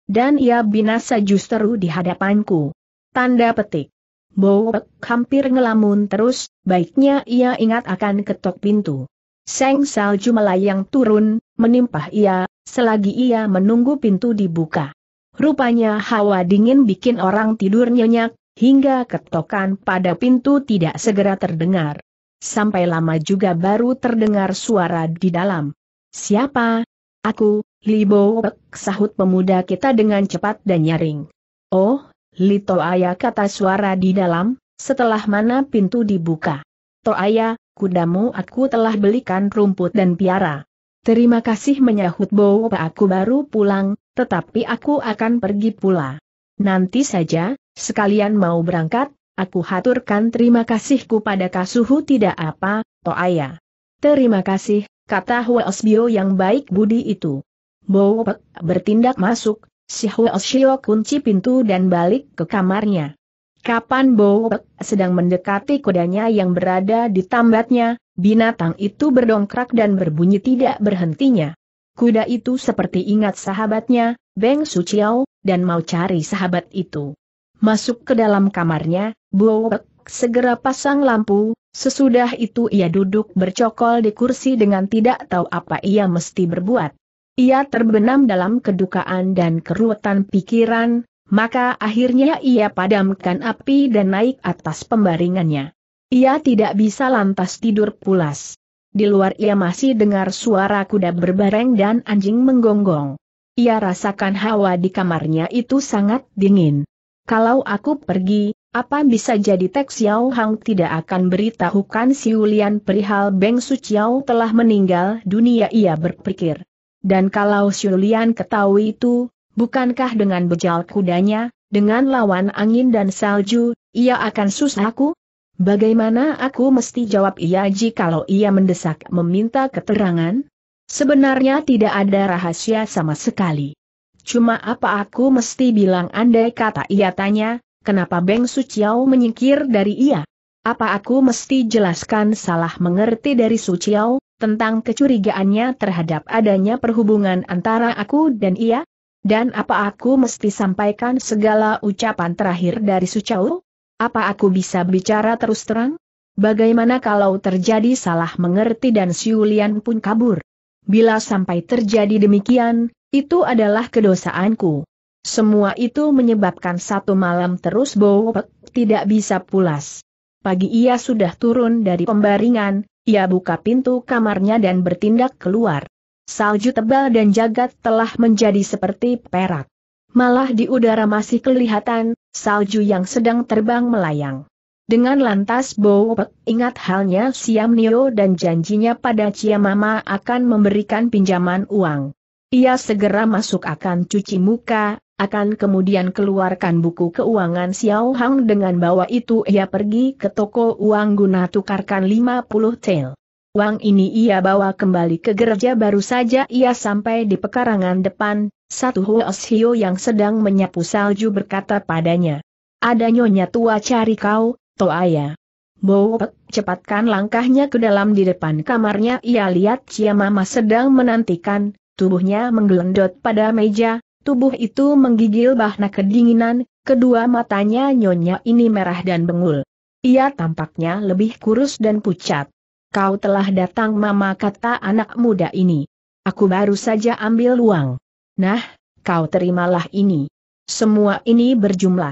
Dan ia binasa justru di hadapanku. Tanda petik. Bowek hampir ngelamun terus, baiknya ia ingat akan ketok pintu. Seng salju melayang turun, menimpah ia, selagi ia menunggu pintu dibuka. Rupanya hawa dingin bikin orang tidur nyenyak, hingga ketokan pada pintu tidak segera terdengar. Sampai lama juga baru terdengar suara di dalam. Siapa? Aku, Libo sahut pemuda kita dengan cepat dan nyaring. Oh, Lito Ayah kata suara di dalam, setelah mana pintu dibuka. Toaya, kudamu aku telah belikan rumput dan piara. Terima kasih menyahut bahwa aku baru pulang, tetapi aku akan pergi pula. Nanti saja, sekalian mau berangkat, aku haturkan terima kasihku pada Kasuhu tidak apa, Toaya. Terima kasih, kata Huosbio yang baik budi itu. Bowo bertindak masuk, si Huosbio kunci pintu dan balik ke kamarnya. Kapan Bowek sedang mendekati kudanya yang berada di tambatnya, binatang itu berdongkrak dan berbunyi tidak berhentinya. Kuda itu seperti ingat sahabatnya, Beng Suciao, dan mau cari sahabat itu. Masuk ke dalam kamarnya, Bowek segera pasang lampu, sesudah itu ia duduk bercokol di kursi dengan tidak tahu apa ia mesti berbuat. Ia terbenam dalam kedukaan dan keruwetan pikiran, maka akhirnya ia padamkan api dan naik atas pembaringannya. Ia tidak bisa lantas tidur pulas. Di luar ia masih dengar suara kuda berbareng dan anjing menggonggong. Ia rasakan hawa di kamarnya itu sangat dingin. Kalau aku pergi, apa bisa jadi Tek Xiao Hang tidak akan beritahukan si Ulian perihal Beng Su Chiao telah meninggal dunia ia berpikir. Dan kalau si Ulian ketahui itu, Bukankah dengan bejal kudanya, dengan lawan angin dan salju, ia akan susahku? Bagaimana aku mesti jawab ia jikalau ia mendesak meminta keterangan? Sebenarnya tidak ada rahasia sama sekali. Cuma apa aku mesti bilang andai kata ia tanya, kenapa Beng Suciau menyingkir dari ia? Apa aku mesti jelaskan salah mengerti dari Suciau, tentang kecurigaannya terhadap adanya perhubungan antara aku dan ia? Dan apa aku mesti sampaikan segala ucapan terakhir dari Sucau? Apa aku bisa bicara terus terang? Bagaimana kalau terjadi salah mengerti dan Siulian pun kabur? Bila sampai terjadi demikian, itu adalah kedosaanku. Semua itu menyebabkan satu malam terus Bowek tidak bisa pulas. Pagi ia sudah turun dari pembaringan, ia buka pintu kamarnya dan bertindak keluar salju tebal dan jagat telah menjadi seperti perak. Malah di udara masih kelihatan, salju yang sedang terbang melayang. Dengan lantas Bow ingat halnya Siam Nio dan janjinya pada Cia Mama akan memberikan pinjaman uang. Ia segera masuk akan cuci muka, akan kemudian keluarkan buku keuangan Xiao Hang dengan bawa itu ia pergi ke toko uang guna tukarkan 50 tel. Uang ini ia bawa kembali ke gereja baru saja ia sampai di pekarangan depan, satu Huoshio yang sedang menyapu salju berkata padanya. Ada nyonya tua cari kau, Toaya. Bowek, cepatkan langkahnya ke dalam di depan kamarnya ia lihat Cia Mama sedang menantikan, tubuhnya menggelendot pada meja, tubuh itu menggigil bahna kedinginan, kedua matanya nyonya ini merah dan bengul. Ia tampaknya lebih kurus dan pucat. Kau telah datang mama kata anak muda ini. Aku baru saja ambil uang. Nah, kau terimalah ini. Semua ini berjumlah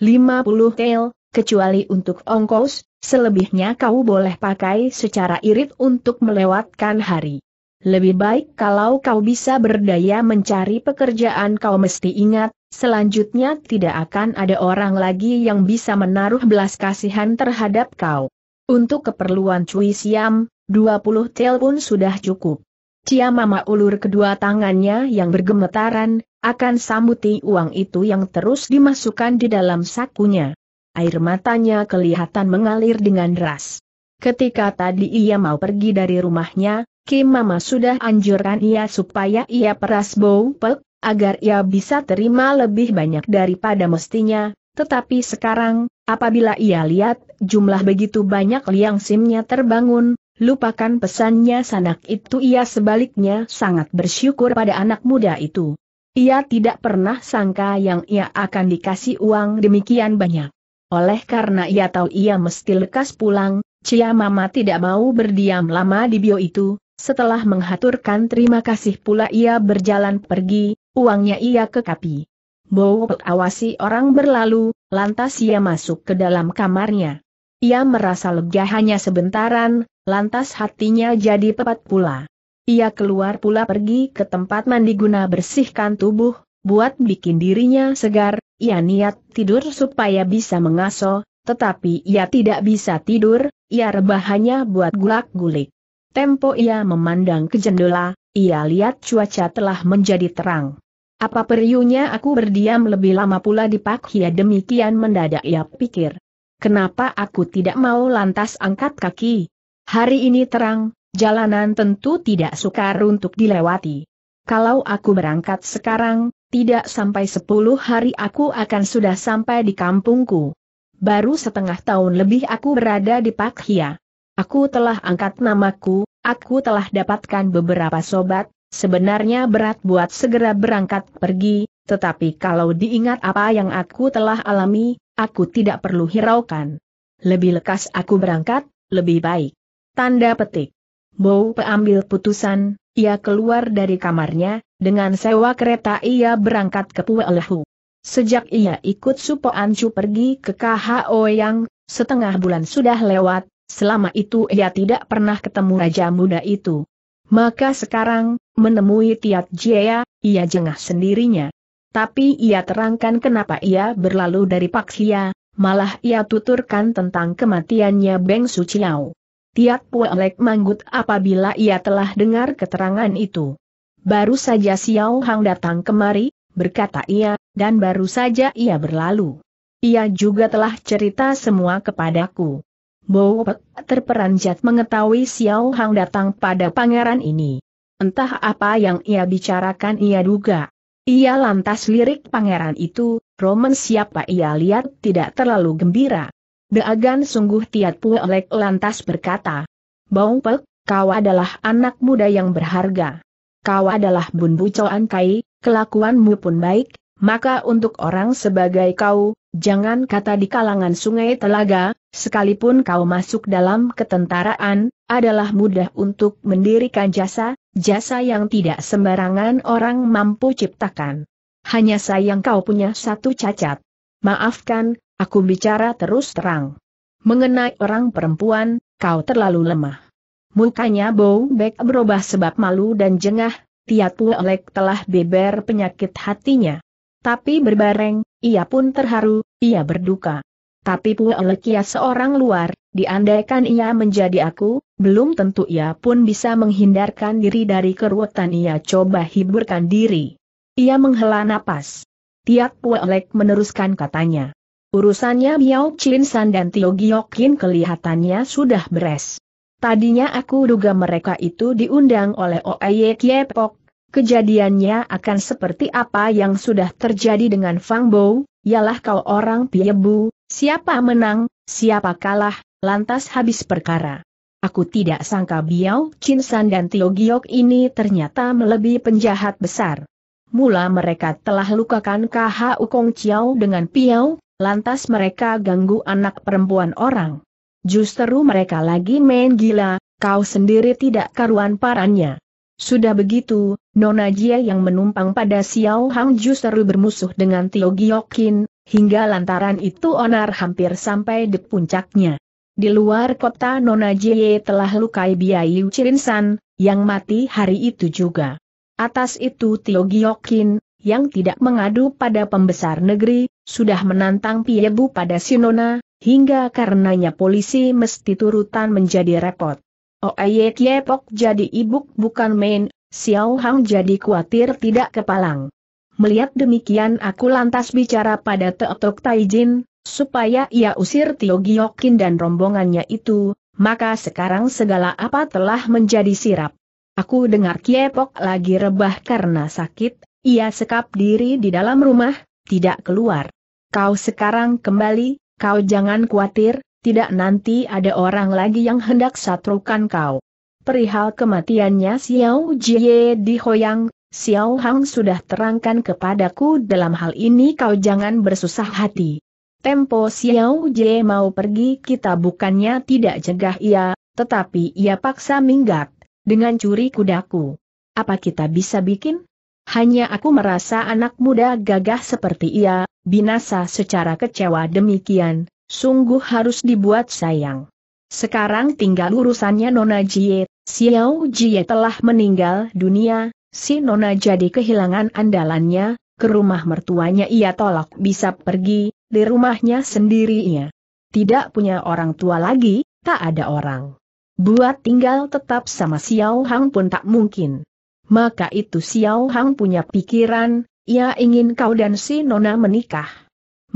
50 tel, kecuali untuk ongkos, selebihnya kau boleh pakai secara irit untuk melewatkan hari. Lebih baik kalau kau bisa berdaya mencari pekerjaan kau mesti ingat, selanjutnya tidak akan ada orang lagi yang bisa menaruh belas kasihan terhadap kau. Untuk keperluan Cui Siam, 20 tel pun sudah cukup. Cia Mama ulur kedua tangannya yang bergemetaran, akan sambuti uang itu yang terus dimasukkan di dalam sakunya. Air matanya kelihatan mengalir dengan deras. Ketika tadi ia mau pergi dari rumahnya, Kim Mama sudah anjurkan ia supaya ia peras bau pek, agar ia bisa terima lebih banyak daripada mestinya, tetapi sekarang, Apabila ia lihat, jumlah begitu banyak liang simnya terbangun, lupakan pesannya sanak itu ia sebaliknya sangat bersyukur pada anak muda itu. Ia tidak pernah sangka yang ia akan dikasih uang demikian banyak. Oleh karena ia tahu ia mesti lekas pulang, Cia Mama tidak mau berdiam lama di bio itu, setelah menghaturkan terima kasih pula ia berjalan pergi, uangnya ia kekapi. Bowo awasi orang berlalu, lantas ia masuk ke dalam kamarnya. Ia merasa lega hanya sebentaran, lantas hatinya jadi pepat pula. Ia keluar pula pergi ke tempat mandi guna bersihkan tubuh, buat bikin dirinya segar, ia niat tidur supaya bisa mengaso, tetapi ia tidak bisa tidur, ia rebah hanya buat gulak-gulik. Tempo ia memandang ke jendela, ia lihat cuaca telah menjadi terang. Apa periunya aku berdiam lebih lama pula di Pak Hia demikian mendadak ia pikir. Kenapa aku tidak mau lantas angkat kaki? Hari ini terang, jalanan tentu tidak sukar untuk dilewati. Kalau aku berangkat sekarang, tidak sampai sepuluh hari aku akan sudah sampai di kampungku. Baru setengah tahun lebih aku berada di Pak Hia. Aku telah angkat namaku, aku telah dapatkan beberapa sobat, Sebenarnya berat buat segera berangkat pergi, tetapi kalau diingat apa yang aku telah alami, aku tidak perlu hiraukan. Lebih lekas aku berangkat, lebih baik. Tanda petik. Bow peambil putusan, ia keluar dari kamarnya, dengan sewa kereta ia berangkat ke Puelehu. Sejak ia ikut Supo Anju pergi ke KHO yang setengah bulan sudah lewat, selama itu ia tidak pernah ketemu raja muda itu. Maka sekarang, menemui Tiat Jaya, ia jengah sendirinya. Tapi ia terangkan kenapa ia berlalu dari Pak malah ia tuturkan tentang kematiannya Beng Suciao. Tiat Puelek manggut apabila ia telah dengar keterangan itu. Baru saja Xiao Hang datang kemari, berkata ia, dan baru saja ia berlalu. Ia juga telah cerita semua kepadaku. Bowopet terperanjat mengetahui Xiao Hang datang pada pangeran ini. Entah apa yang ia bicarakan ia duga. Ia lantas lirik pangeran itu, Roman siapa ia lihat tidak terlalu gembira. Deagan sungguh tiat puelek lantas berkata. Bowopet, kau adalah anak muda yang berharga. Kau adalah bunbu coan kai, kelakuanmu pun baik, maka untuk orang sebagai kau, jangan kata di kalangan sungai telaga, sekalipun kau masuk dalam ketentaraan, adalah mudah untuk mendirikan jasa, jasa yang tidak sembarangan orang mampu ciptakan. Hanya sayang kau punya satu cacat. Maafkan, aku bicara terus terang. Mengenai orang perempuan, kau terlalu lemah. Mukanya bau bek berubah sebab malu dan jengah, Tiat Elek telah beber penyakit hatinya. Tapi berbareng, ia pun terharu, ia berduka. Tapi Puelekia seorang luar, diandaikan ia menjadi aku, belum tentu ia pun bisa menghindarkan diri dari keruwetan ia coba hiburkan diri. Ia menghela napas. Pu Puelek meneruskan katanya. Urusannya Miao Chin San dan Tio Giokin kelihatannya sudah beres. Tadinya aku duga mereka itu diundang oleh Oye Kiepok, kejadiannya akan seperti apa yang sudah terjadi dengan Fang Bo, Ialah kau orang Piebu, siapa menang, siapa kalah, lantas habis perkara. Aku tidak sangka Biao Chinsan dan Tio Giok ini ternyata melebihi penjahat besar. Mula mereka telah lukakan KH Ukong Chiao dengan Piao, lantas mereka ganggu anak perempuan orang. Justru mereka lagi main gila, kau sendiri tidak karuan parannya. Sudah begitu, Nona Jia yang menumpang pada Xiao Hang justru bermusuh dengan Tio Giokin, hingga lantaran itu onar hampir sampai di puncaknya. Di luar kota Nona Jie telah lukai Biayu Cirinsan, yang mati hari itu juga. Atas itu Tio Giokin, yang tidak mengadu pada pembesar negeri, sudah menantang Piebu pada Si Nona, hingga karenanya polisi mesti turutan menjadi repot. Oh Oye Kiepok jadi ibuk bukan main, Xiao Hang jadi khawatir tidak kepalang. Melihat demikian aku lantas bicara pada Teotok Taijin, supaya ia usir Tio Giokin dan rombongannya itu, maka sekarang segala apa telah menjadi sirap. Aku dengar Kiepok lagi rebah karena sakit, ia sekap diri di dalam rumah, tidak keluar. Kau sekarang kembali, kau jangan khawatir, tidak nanti ada orang lagi yang hendak satrukan kau. Perihal kematiannya Xiao Jie di Hoyang, Xiao Hang sudah terangkan kepadaku dalam hal ini kau jangan bersusah hati. Tempo Xiao Jie mau pergi kita bukannya tidak cegah ia, tetapi ia paksa minggat, dengan curi kudaku. Apa kita bisa bikin? Hanya aku merasa anak muda gagah seperti ia, binasa secara kecewa demikian, Sungguh harus dibuat sayang. Sekarang tinggal urusannya Nona Jie, Xiao Jie telah meninggal dunia, si Nona jadi kehilangan andalannya, ke rumah mertuanya ia tolak bisa pergi, di rumahnya sendirinya. Tidak punya orang tua lagi, tak ada orang. Buat tinggal tetap sama Xiao Hang pun tak mungkin. Maka itu Xiao Hang punya pikiran, ia ingin kau dan si Nona menikah.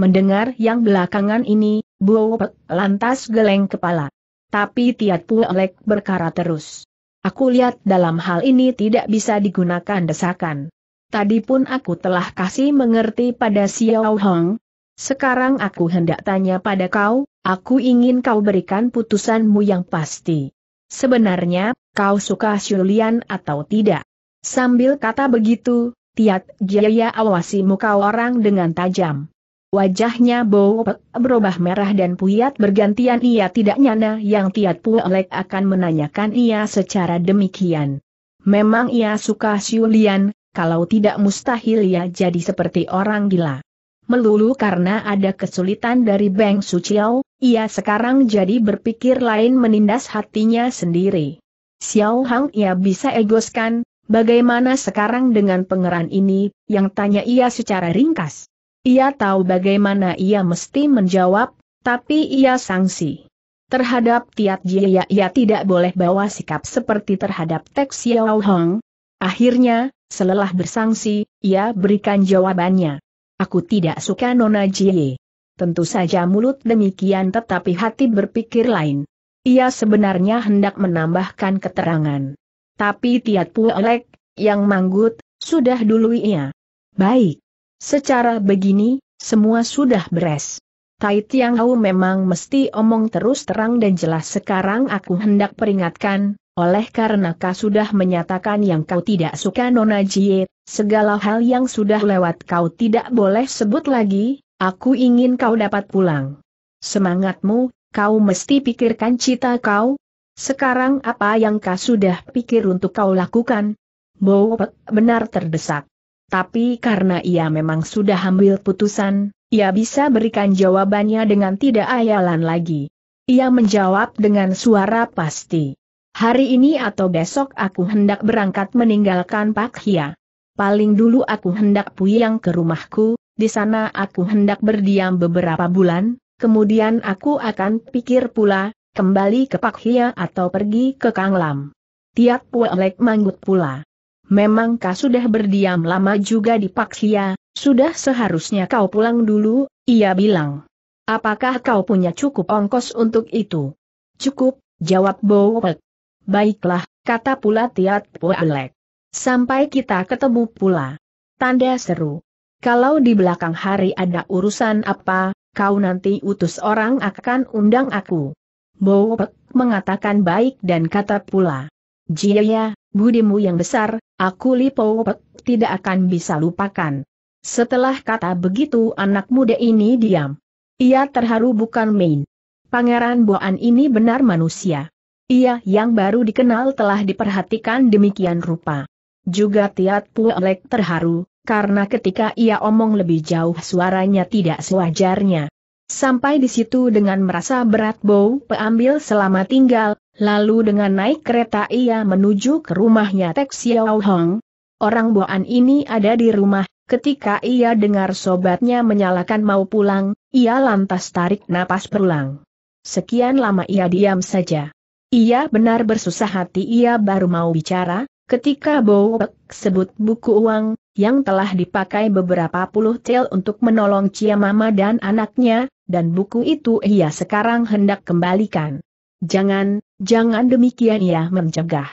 Mendengar yang belakangan ini, Buopek lantas geleng kepala. Tapi Tiat Lek berkara terus. Aku lihat dalam hal ini tidak bisa digunakan desakan. Tadi pun aku telah kasih mengerti pada Xiao Hong. Sekarang aku hendak tanya pada kau, aku ingin kau berikan putusanmu yang pasti. Sebenarnya, kau suka Xulian atau tidak? Sambil kata begitu, Tiat Jaya awasi muka orang dengan tajam. Wajahnya bau berubah merah dan puyat bergantian ia tidak nyana yang Tiat puolek akan menanyakan ia secara demikian. Memang ia suka siulian, kalau tidak mustahil ia jadi seperti orang gila. Melulu karena ada kesulitan dari Beng Suciao, ia sekarang jadi berpikir lain menindas hatinya sendiri. Xiao Hang ia bisa egoskan, bagaimana sekarang dengan pengeran ini, yang tanya ia secara ringkas. Ia tahu bagaimana ia mesti menjawab, tapi ia sangsi. Terhadap Tiat Jia ia tidak boleh bawa sikap seperti terhadap Tek Xiao Hong. Akhirnya, selelah bersangsi, ia berikan jawabannya. Aku tidak suka Nona Jie. Tentu saja mulut demikian tetapi hati berpikir lain. Ia sebenarnya hendak menambahkan keterangan. Tapi Tiat Elek, yang manggut, sudah dulu ia. Baik, Secara begini, semua sudah beres. Tai Tiang Hau memang mesti omong terus terang dan jelas sekarang aku hendak peringatkan, oleh karena kau sudah menyatakan yang kau tidak suka Nona Jie, segala hal yang sudah lewat kau tidak boleh sebut lagi, aku ingin kau dapat pulang. Semangatmu, kau mesti pikirkan cita kau, sekarang apa yang kau sudah pikir untuk kau lakukan? Bo benar terdesak tapi karena ia memang sudah ambil putusan, ia bisa berikan jawabannya dengan tidak ayalan lagi. Ia menjawab dengan suara pasti. Hari ini atau besok aku hendak berangkat meninggalkan Pak Hia. Paling dulu aku hendak puyang ke rumahku, di sana aku hendak berdiam beberapa bulan, kemudian aku akan pikir pula, kembali ke Pak Hia atau pergi ke Kang Lam. Tiap Puelek manggut pula memang kau sudah berdiam lama juga di Paksia, sudah seharusnya kau pulang dulu, ia bilang. Apakah kau punya cukup ongkos untuk itu? Cukup, jawab Bowek. Baiklah, kata pula Tiat Puelek. Sampai kita ketemu pula. Tanda seru. Kalau di belakang hari ada urusan apa, kau nanti utus orang akan undang aku. Bowek mengatakan baik dan kata pula. Jia ya. Budimu yang besar, aku Lipo Pek, tidak akan bisa lupakan. Setelah kata begitu anak muda ini diam. Ia terharu bukan main. Pangeran Boan ini benar manusia. Ia yang baru dikenal telah diperhatikan demikian rupa. Juga Tiat Puelek terharu, karena ketika ia omong lebih jauh suaranya tidak sewajarnya. Sampai di situ dengan merasa berat Bo peambil selama tinggal, Lalu dengan naik kereta ia menuju ke rumahnya Tek Xiao Hong. Orang boan ini ada di rumah, ketika ia dengar sobatnya menyalakan mau pulang, ia lantas tarik napas berulang. Sekian lama ia diam saja. Ia benar bersusah hati ia baru mau bicara, ketika Bowek sebut buku uang, yang telah dipakai beberapa puluh tel untuk menolong Cia Mama dan anaknya, dan buku itu ia sekarang hendak kembalikan. Jangan, jangan demikian ia ya, mencegah.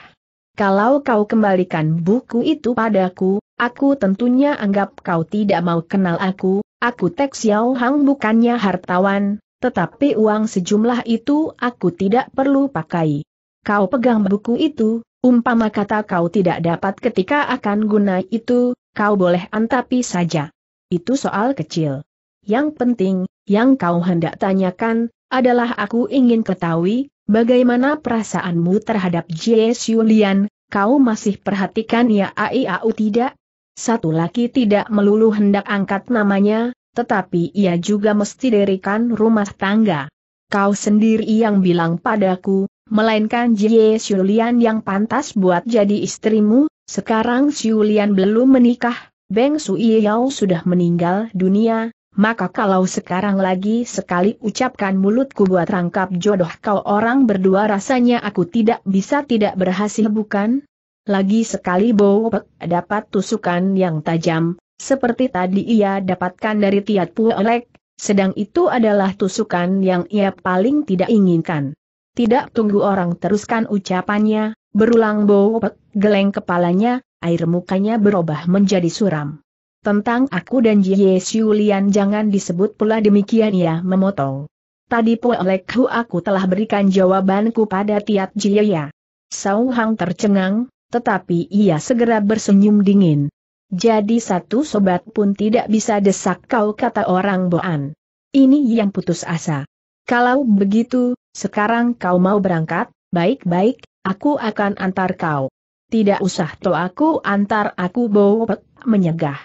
Kalau kau kembalikan buku itu padaku, aku tentunya anggap kau tidak mau kenal aku, aku Tek Xiao Hang bukannya hartawan, tetapi uang sejumlah itu aku tidak perlu pakai. Kau pegang buku itu, umpama kata kau tidak dapat ketika akan guna itu, kau boleh antapi saja. Itu soal kecil. Yang penting, yang kau hendak tanyakan, adalah aku ingin ketahui, Bagaimana perasaanmu terhadap Jie Xulian, kau masih perhatikan ya Aiau tidak? Satu laki tidak melulu hendak angkat namanya, tetapi ia juga mesti dirikan rumah tangga. Kau sendiri yang bilang padaku, melainkan Jie Xulian yang pantas buat jadi istrimu, sekarang Xulian belum menikah, Beng Su Yao sudah meninggal dunia, maka kalau sekarang lagi sekali ucapkan mulutku buat rangkap jodoh kau orang berdua rasanya aku tidak bisa tidak berhasil bukan? Lagi sekali Bowek dapat tusukan yang tajam, seperti tadi ia dapatkan dari Tiat Puelek, sedang itu adalah tusukan yang ia paling tidak inginkan. Tidak tunggu orang teruskan ucapannya, berulang Bowek geleng kepalanya, air mukanya berubah menjadi suram. Tentang aku dan Jie Xiulian jangan disebut pula demikian ya, memotong. Tadi Po aku telah berikan jawabanku pada Tiat Ya. Sau Hang tercengang, tetapi ia segera bersenyum dingin. Jadi satu sobat pun tidak bisa desak kau kata orang Boan. Ini yang putus asa. Kalau begitu, sekarang kau mau berangkat, baik-baik, aku akan antar kau. Tidak usah to aku antar aku bopek, menyegah.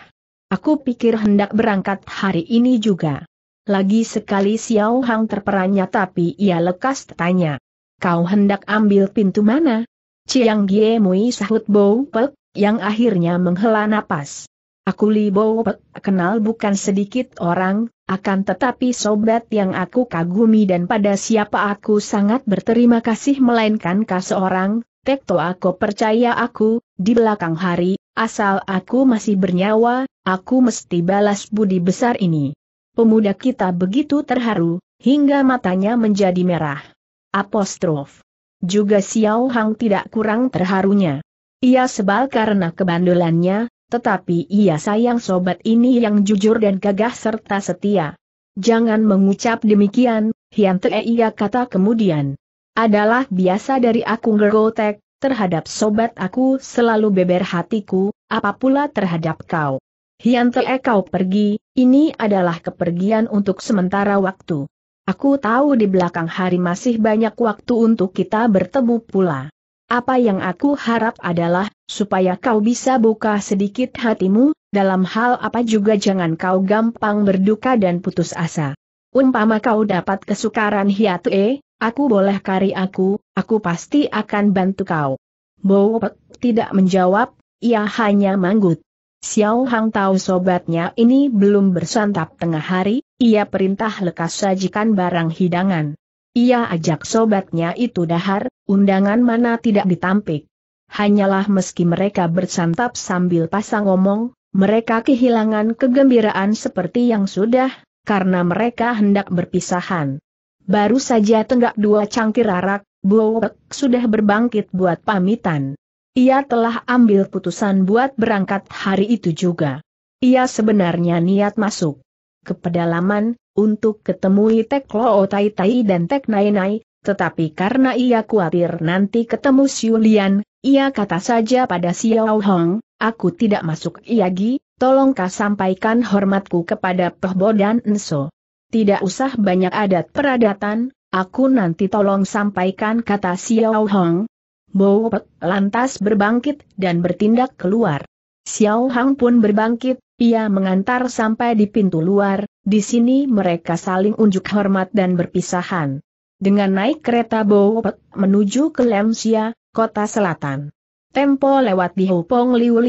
Aku pikir hendak berangkat hari ini juga. Lagi sekali Xiao Hang terperanya tapi ia lekas tanya. Kau hendak ambil pintu mana? Chiang Gie Mui sahut Bou Pek, yang akhirnya menghela napas. Aku Li Bou Pek kenal bukan sedikit orang, akan tetapi sobat yang aku kagumi dan pada siapa aku sangat berterima kasih melainkan kau seorang, Tekto aku percaya aku, di belakang hari, Asal aku masih bernyawa, aku mesti balas budi besar ini. Pemuda kita begitu terharu, hingga matanya menjadi merah. Apostrof. Juga Xiao Hang tidak kurang terharunya. Ia sebal karena kebandelannya, tetapi ia sayang sobat ini yang jujur dan gagah serta setia. Jangan mengucap demikian, Hian Te ia kata kemudian. Adalah biasa dari aku ngerotek, terhadap sobat aku selalu beber hatiku, apa pula terhadap kau. Hian te kau pergi, ini adalah kepergian untuk sementara waktu. Aku tahu di belakang hari masih banyak waktu untuk kita bertemu pula. Apa yang aku harap adalah, supaya kau bisa buka sedikit hatimu, dalam hal apa juga jangan kau gampang berduka dan putus asa. Umpama kau dapat kesukaran hiatue, Aku boleh kari aku, aku pasti akan bantu kau. Bowpet tidak menjawab, ia hanya manggut. Xiao Hang tahu sobatnya ini belum bersantap tengah hari, ia perintah lekas sajikan barang hidangan. Ia ajak sobatnya itu dahar, undangan mana tidak ditampik. Hanyalah meski mereka bersantap sambil pasang omong, mereka kehilangan kegembiraan seperti yang sudah, karena mereka hendak berpisahan. Baru saja tenggak dua cangkir arak, Bowek sudah berbangkit buat pamitan. Ia telah ambil putusan buat berangkat hari itu juga. Ia sebenarnya niat masuk ke pedalaman, untuk ketemui Tek Loo Tai Tai dan Tek Nai Nai, tetapi karena ia khawatir nanti ketemu Siulian, ia kata saja pada Xiao Hong, aku tidak masuk Iagi, tolongkah sampaikan hormatku kepada Pehbo dan Enso tidak usah banyak adat peradatan, aku nanti tolong sampaikan kata Xiao Hong. Bo lantas berbangkit dan bertindak keluar. Xiao Hong pun berbangkit, ia mengantar sampai di pintu luar, di sini mereka saling unjuk hormat dan berpisahan. Dengan naik kereta Bo menuju ke Lemsia, kota selatan. Tempo lewat di Hupong Liu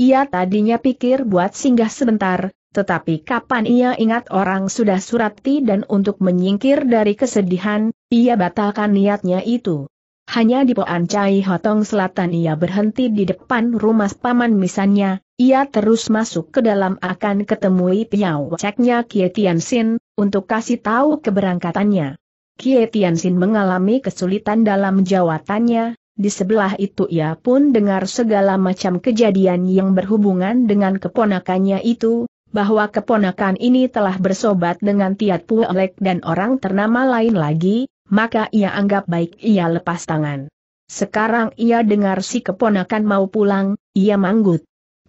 ia tadinya pikir buat singgah sebentar, tetapi kapan ia ingat orang sudah surati dan untuk menyingkir dari kesedihan, ia batalkan niatnya itu. Hanya di Poan Chai Hotong Selatan ia berhenti di depan rumah paman misannya, ia terus masuk ke dalam akan ketemui Piao ceknya Kie Tian Sin, untuk kasih tahu keberangkatannya. Kie Tian Sin mengalami kesulitan dalam jawatannya, di sebelah itu ia pun dengar segala macam kejadian yang berhubungan dengan keponakannya itu, bahwa keponakan ini telah bersobat dengan Tiat lek dan orang ternama lain lagi, maka ia anggap baik ia lepas tangan. Sekarang ia dengar si keponakan mau pulang, ia manggut.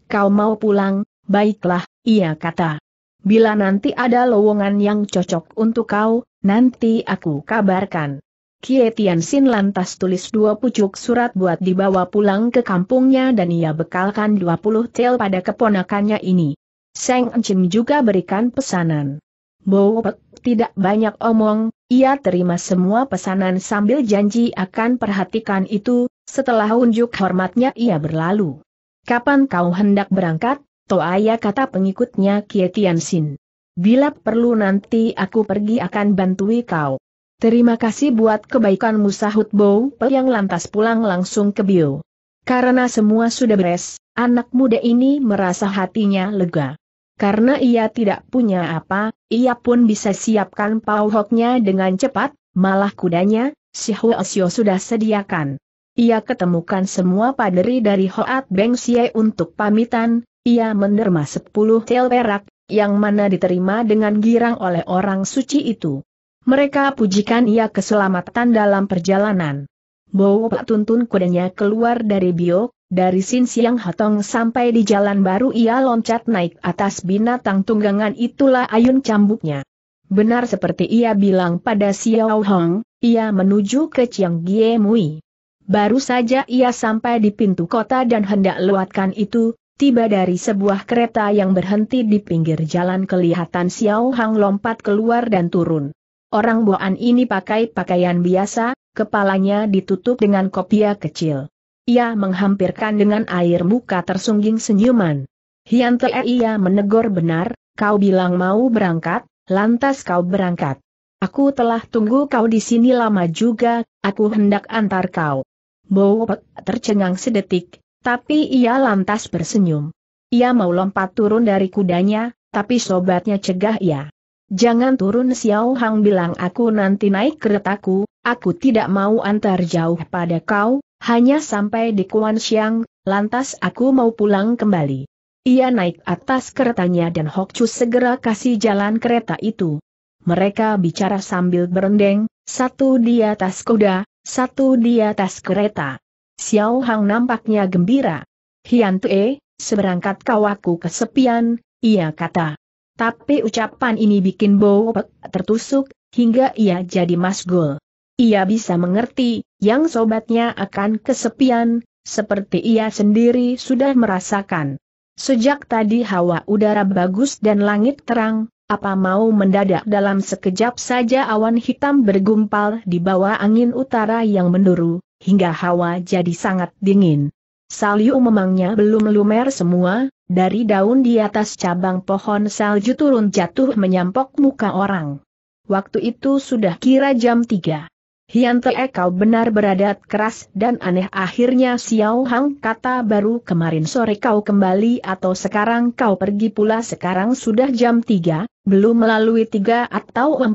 Kau mau pulang, baiklah, ia kata. Bila nanti ada lowongan yang cocok untuk kau, nanti aku kabarkan. Kie Tianxin lantas tulis dua pucuk surat buat dibawa pulang ke kampungnya dan ia bekalkan 20 tel pada keponakannya ini. Seng Encim juga berikan pesanan. Bowek tidak banyak omong, ia terima semua pesanan sambil janji akan perhatikan itu, setelah unjuk hormatnya ia berlalu. Kapan kau hendak berangkat? Toaya kata pengikutnya Tian Sin. Bila perlu nanti aku pergi akan bantui kau. Terima kasih buat kebaikan sahut Bow yang lantas pulang langsung ke Bio. Karena semua sudah beres, anak muda ini merasa hatinya lega. Karena ia tidak punya apa, ia pun bisa siapkan pauhoknya dengan cepat, malah kudanya, si Huasio sudah sediakan. Ia ketemukan semua paderi dari Hoat Beng Xie untuk pamitan, ia menerima sepuluh tel perak, yang mana diterima dengan girang oleh orang suci itu. Mereka pujikan ia keselamatan dalam perjalanan. Bowo tuntun kudanya keluar dari biok, dari Sin Siang Hatong sampai di jalan baru ia loncat naik atas binatang tunggangan itulah ayun cambuknya. Benar seperti ia bilang pada Xiao Hong, ia menuju ke Chiang Gie Mui. Baru saja ia sampai di pintu kota dan hendak lewatkan itu, tiba dari sebuah kereta yang berhenti di pinggir jalan kelihatan Xiao Hong lompat keluar dan turun. Orang Boan ini pakai pakaian biasa, kepalanya ditutup dengan kopiah kecil. Ia menghampirkan dengan air muka tersungging senyuman. Hian Te ia menegur benar, kau bilang mau berangkat, lantas kau berangkat. Aku telah tunggu kau di sini lama juga, aku hendak antar kau. Bowopek tercengang sedetik, tapi ia lantas bersenyum. Ia mau lompat turun dari kudanya, tapi sobatnya cegah ia. Jangan turun Xiao Hang bilang aku nanti naik keretaku, aku tidak mau antar jauh pada kau, hanya sampai di Kuan Siang, lantas aku mau pulang kembali. Ia naik atas keretanya dan Chu segera kasih jalan kereta itu. Mereka bicara sambil berendeng, satu di atas kuda, satu di atas kereta. Xiao Hang nampaknya gembira. Hian Tue, seberangkat kawaku kesepian, ia kata. Tapi ucapan ini bikin Bo Pek tertusuk, hingga ia jadi masgul. Ia bisa mengerti, yang sobatnya akan kesepian, seperti ia sendiri sudah merasakan. Sejak tadi hawa udara bagus dan langit terang, apa mau mendadak dalam sekejap saja awan hitam bergumpal di bawah angin utara yang menduru, hingga hawa jadi sangat dingin. Salju memangnya belum lumer semua, dari daun di atas cabang pohon salju turun jatuh menyampok muka orang. Waktu itu sudah kira jam 3. Hian Te e, kau benar beradat keras dan aneh akhirnya Xiao Hang kata baru kemarin sore kau kembali atau sekarang kau pergi pula sekarang sudah jam 3, belum melalui 3 atau 40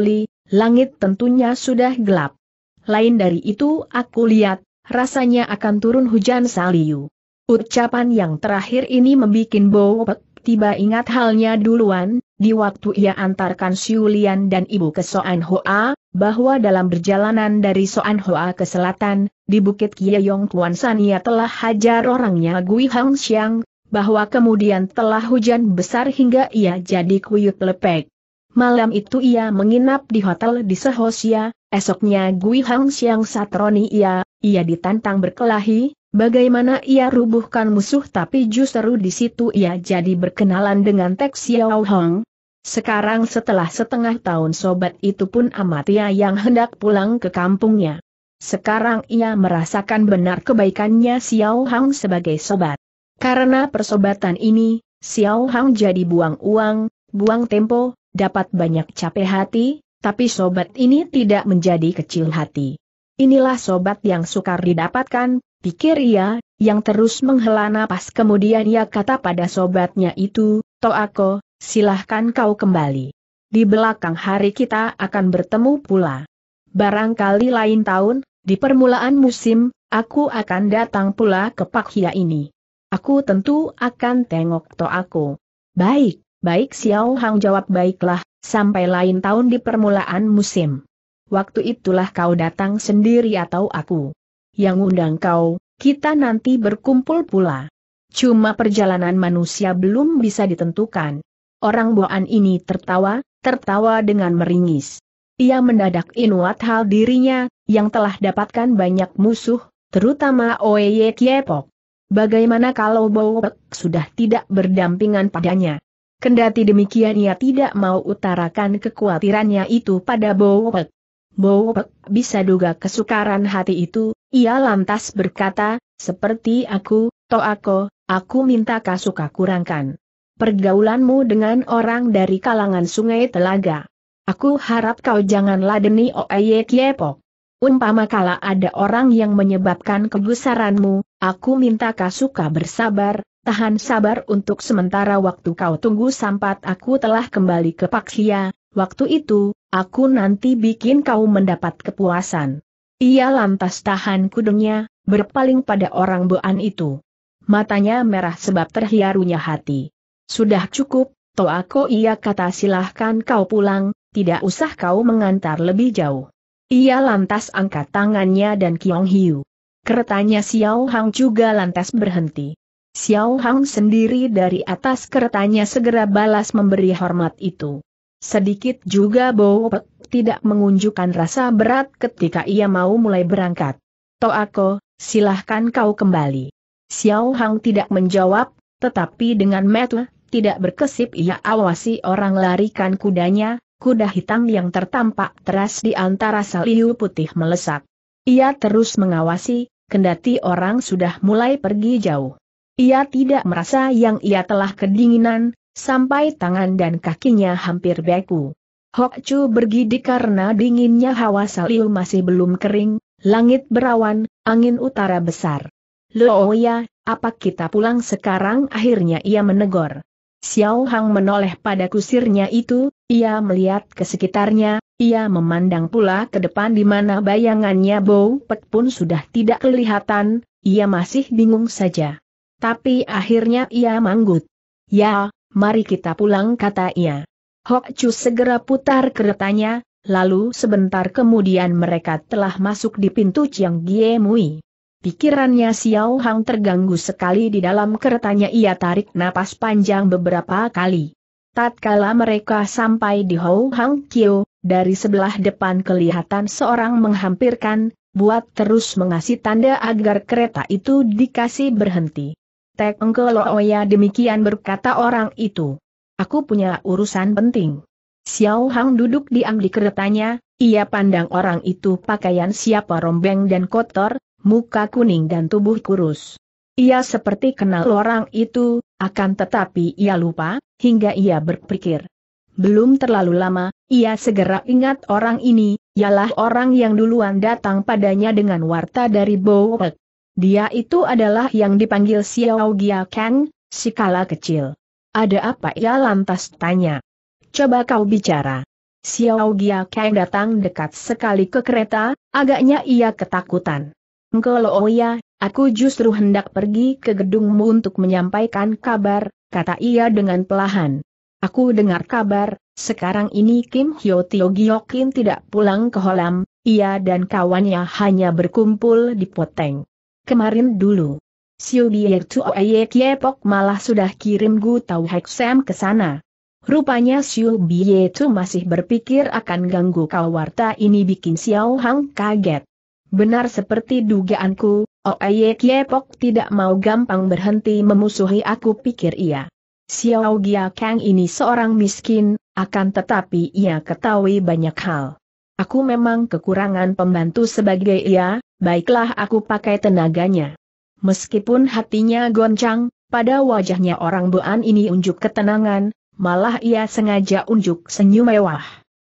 li, langit tentunya sudah gelap. Lain dari itu aku lihat, rasanya akan turun hujan saliu. Ucapan yang terakhir ini membuat Bo Pek tiba ingat halnya duluan, di waktu ia antarkan Siulian dan ibu ke Soan Hoa, bahwa dalam perjalanan dari Soan Hoa ke selatan, di Bukit Kieyong Kuan San ia telah hajar orangnya Gui Hang Xiang, bahwa kemudian telah hujan besar hingga ia jadi kuyut lepek. Malam itu ia menginap di hotel di Sehosia, esoknya Gui Hang Xiang satroni ia, ia ditantang berkelahi, Bagaimana ia rubuhkan musuh tapi justru di situ ia jadi berkenalan dengan Tek Xiao Hong. Sekarang setelah setengah tahun sobat itu pun amatia yang hendak pulang ke kampungnya. Sekarang ia merasakan benar kebaikannya Xiao Hong sebagai sobat. Karena persobatan ini, Xiao Hong jadi buang uang, buang tempo, dapat banyak capek hati, tapi sobat ini tidak menjadi kecil hati. Inilah sobat yang sukar didapatkan, pikir ia, yang terus menghela napas kemudian ia kata pada sobatnya itu, Toako, silahkan kau kembali. Di belakang hari kita akan bertemu pula. Barangkali lain tahun, di permulaan musim, aku akan datang pula ke Pakhia ini. Aku tentu akan tengok Toako. Baik, baik Xiao Hang jawab baiklah, sampai lain tahun di permulaan musim. Waktu itulah kau datang sendiri atau aku yang undang kau, kita nanti berkumpul pula. Cuma perjalanan manusia belum bisa ditentukan. Orang boan ini tertawa, tertawa dengan meringis. Ia mendadak inuat hal dirinya, yang telah dapatkan banyak musuh, terutama Oeye Kiepok. Bagaimana kalau Bowek sudah tidak berdampingan padanya? Kendati demikian ia tidak mau utarakan kekhawatirannya itu pada Bowek. Bowek bisa duga kesukaran hati itu, ia lantas berkata, seperti aku, Toako, aku minta Kasuka kurangkan pergaulanmu dengan orang dari kalangan sungai telaga. Aku harap kau jangan ladeni Oeye Kiepo. Umpama kala ada orang yang menyebabkan kegusaranmu, aku minta Kasuka bersabar, tahan sabar untuk sementara waktu kau tunggu sampat aku telah kembali ke Paksia, waktu itu, aku nanti bikin kau mendapat kepuasan. Ia lantas tahan kudungnya, berpaling pada orang boan itu. Matanya merah sebab terhiarunya hati. Sudah cukup, Toako ia kata silahkan kau pulang, tidak usah kau mengantar lebih jauh. Ia lantas angkat tangannya dan Kiong Hiu. Keretanya Xiao Hang juga lantas berhenti. Xiao Hang sendiri dari atas keretanya segera balas memberi hormat itu. Sedikit juga Bo Pek tidak mengunjukkan rasa berat ketika ia mau mulai berangkat. Toako, silahkan kau kembali. Xiao Hang tidak menjawab, tetapi dengan metu, tidak berkesip ia awasi orang larikan kudanya, kuda hitam yang tertampak teras di antara saliu putih melesat. Ia terus mengawasi, kendati orang sudah mulai pergi jauh. Ia tidak merasa yang ia telah kedinginan, sampai tangan dan kakinya hampir beku. Hok Chu bergidik karena dinginnya hawa salil masih belum kering, langit berawan, angin utara besar. Loh Ya, apa kita pulang sekarang akhirnya ia menegur. Xiao Hang menoleh pada kusirnya itu, ia melihat ke sekitarnya, ia memandang pula ke depan di mana bayangannya Bou Pet pun sudah tidak kelihatan, ia masih bingung saja. Tapi akhirnya ia manggut. Ya, mari kita pulang kata ia. Hok Chu segera putar keretanya, lalu sebentar kemudian mereka telah masuk di pintu Chiang Gie Mui. Pikirannya Xiao Hang terganggu sekali di dalam keretanya ia tarik napas panjang beberapa kali. Tatkala mereka sampai di Hou Hang Kyo, dari sebelah depan kelihatan seorang menghampirkan, buat terus mengasih tanda agar kereta itu dikasih berhenti. Tek Oya demikian berkata orang itu. Aku punya urusan penting. Xiao Hang duduk diam di keretanya, ia pandang orang itu pakaian siapa rombeng dan kotor, muka kuning dan tubuh kurus. Ia seperti kenal orang itu, akan tetapi ia lupa, hingga ia berpikir. Belum terlalu lama, ia segera ingat orang ini, ialah orang yang duluan datang padanya dengan warta dari Bowek. Dia itu adalah yang dipanggil Xiao Gia Kang, si kala kecil. Ada apa ya? lantas tanya. Coba kau bicara. Xiao Gia Kang datang dekat sekali ke kereta, agaknya ia ketakutan. Ngkolo oh ya, aku justru hendak pergi ke gedungmu untuk menyampaikan kabar, kata ia dengan pelahan. Aku dengar kabar, sekarang ini Kim Hyo Tio Kim tidak pulang ke Holam, ia dan kawannya hanya berkumpul di Poteng. Kemarin dulu, Siu Bier Tuoye Pok malah sudah kirim Gu Tau Hek Sam ke sana. Rupanya Siu Bier Tu masih berpikir akan ganggu kawarta ini bikin Xiao Hang kaget. Benar seperti dugaanku, Oye Kiepok tidak mau gampang berhenti memusuhi aku pikir ia. Xiao Gia Kang ini seorang miskin, akan tetapi ia ketahui banyak hal. Aku memang kekurangan pembantu sebagai ia, baiklah aku pakai tenaganya. Meskipun hatinya goncang, pada wajahnya orang Boan ini unjuk ketenangan, malah ia sengaja unjuk senyum mewah.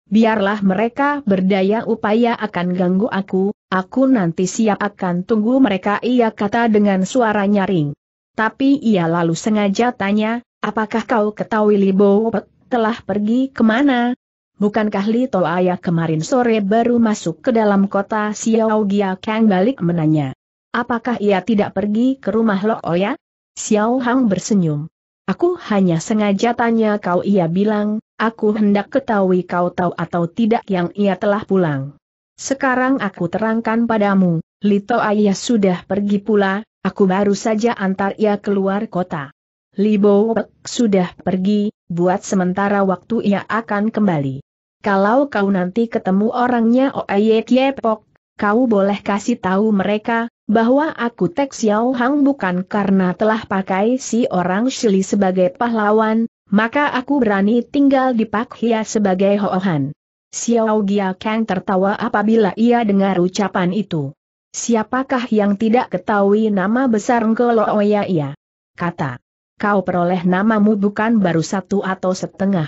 Biarlah mereka berdaya upaya akan ganggu aku, aku nanti siap akan tunggu mereka ia kata dengan suara nyaring. Tapi ia lalu sengaja tanya, apakah kau ketahui Libo Pek telah pergi kemana? Bukankah Li Ayah kemarin sore baru masuk ke dalam kota Gia Kang balik menanya? Apakah ia tidak pergi ke rumah Lo Oya? Oh Xiao Hang bersenyum. Aku hanya sengaja tanya kau ia bilang, aku hendak ketahui kau tahu atau tidak yang ia telah pulang. Sekarang aku terangkan padamu, Lito Ayah sudah pergi pula, aku baru saja antar ia keluar kota. Libo sudah pergi, buat sementara waktu ia akan kembali. Kalau kau nanti ketemu orangnya Oye oh Kiepok, kau boleh kasih tahu mereka, bahwa aku Tek Xiao Hang bukan karena telah pakai si orang Shili sebagai pahlawan, maka aku berani tinggal di Pak Hia sebagai Hoohan. Xiao Gia Kang tertawa apabila ia dengar ucapan itu. Siapakah yang tidak ketahui nama besar Oya ia? Kata. Kau peroleh namamu bukan baru satu atau setengah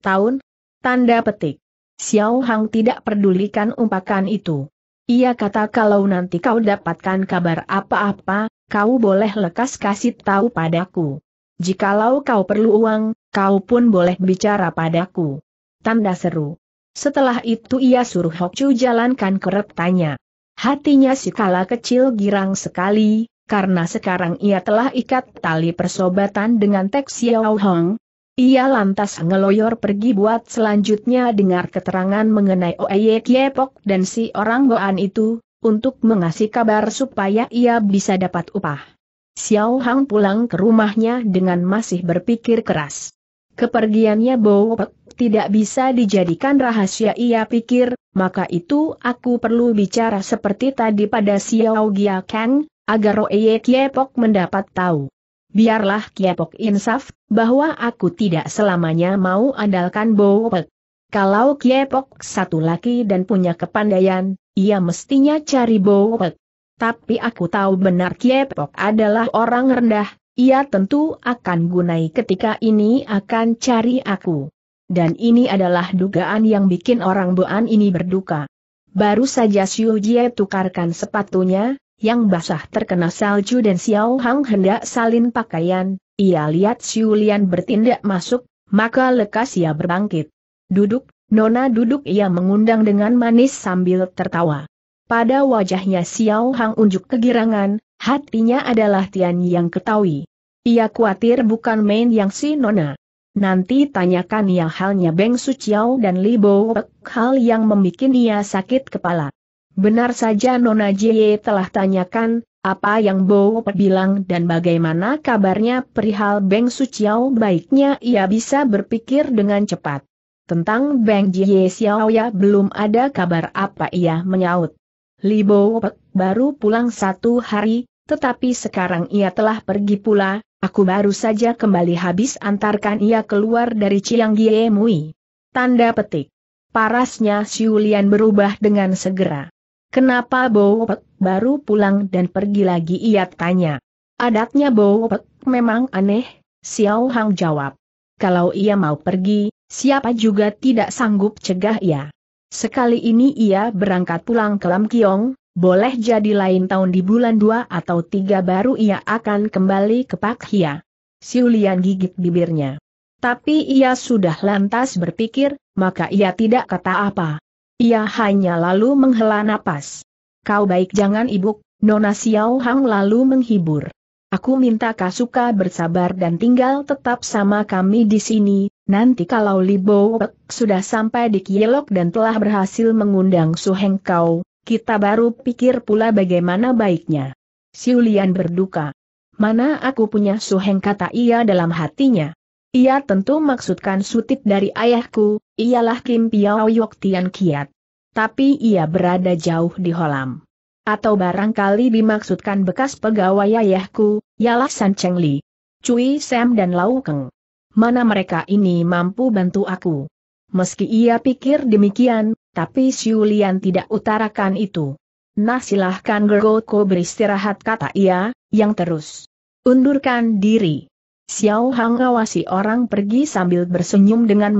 tahun? Tanda petik. Xiao Hang tidak pedulikan umpakan itu. Ia kata kalau nanti kau dapatkan kabar apa-apa, kau boleh lekas kasih tahu padaku. Jikalau kau perlu uang, kau pun boleh bicara padaku. Tanda seru. Setelah itu ia suruh Hokcu jalankan keretanya. Hatinya si kala kecil girang sekali, karena sekarang ia telah ikat tali persobatan dengan Tek Xiao Hong, ia lantas ngeloyor pergi buat selanjutnya dengar keterangan mengenai Oeye Kiepok dan si orang goan itu, untuk mengasih kabar supaya ia bisa dapat upah. Xiao Hang pulang ke rumahnya dengan masih berpikir keras. Kepergiannya Bo tidak bisa dijadikan rahasia ia pikir, maka itu aku perlu bicara seperti tadi pada Xiao Gia Kang, agar Oeye Kiepok mendapat tahu. Biarlah Kiapok insaf, bahwa aku tidak selamanya mau andalkan Bowpek. Kalau Kiepok satu laki dan punya kepandaian, ia mestinya cari Bowpek. Tapi aku tahu benar Kiepok adalah orang rendah, ia tentu akan gunai ketika ini akan cari aku. Dan ini adalah dugaan yang bikin orang Boan ini berduka. Baru saja Xiu Jie tukarkan sepatunya, yang basah terkena salju dan Xiao Hang hendak salin pakaian, ia lihat Xiu Lian bertindak masuk, maka lekas ia berbangkit. Duduk, Nona duduk ia mengundang dengan manis sambil tertawa. Pada wajahnya Xiao Hang unjuk kegirangan, hatinya adalah Tian yang ketahui. Ia khawatir bukan main yang si Nona. Nanti tanyakan ia halnya Beng Suciao dan Li Bo hal yang membuat ia sakit kepala. Benar saja Nona Jie telah tanyakan, apa yang Bo bilang dan bagaimana kabarnya perihal Beng Chiao baiknya ia bisa berpikir dengan cepat. Tentang Beng Jie Xiao ya belum ada kabar apa ia menyaut. Li Bo baru pulang satu hari, tetapi sekarang ia telah pergi pula, aku baru saja kembali habis antarkan ia keluar dari Chiang Jie Mui. Tanda petik. Parasnya Siulian berubah dengan segera. Kenapa Bowpet baru pulang dan pergi lagi ia tanya. Adatnya Bowpet memang aneh, Xiao Hang jawab. Kalau ia mau pergi, siapa juga tidak sanggup cegah ia. Sekali ini ia berangkat pulang ke Lam Kiong, boleh jadi lain tahun di bulan 2 atau 3 baru ia akan kembali ke Pak Hia. Siulian gigit bibirnya. Tapi ia sudah lantas berpikir, maka ia tidak kata apa. Ia hanya lalu menghela napas. Kau baik jangan ibuk, Nona Xiao Hang lalu menghibur. Aku minta Kasuka bersabar dan tinggal tetap sama kami di sini, nanti kalau Li Libo sudah sampai di Kielok dan telah berhasil mengundang Su Heng Kau, kita baru pikir pula bagaimana baiknya. Siulian berduka. Mana aku punya Su Heng kata ia dalam hatinya. Ia tentu maksudkan sutip dari ayahku, ialah Kim Piao Yok Tian Kiat. Tapi ia berada jauh di Holam. Atau barangkali dimaksudkan bekas pegawai ayahku, ialah San Cheng Li. Cui Sam dan Lau Keng. Mana mereka ini mampu bantu aku? Meski ia pikir demikian, tapi Xiu Lian tidak utarakan itu. Nah silahkan Gergoko beristirahat kata ia, yang terus. Undurkan diri. Xiao Hang awasi orang pergi sambil bersenyum dengan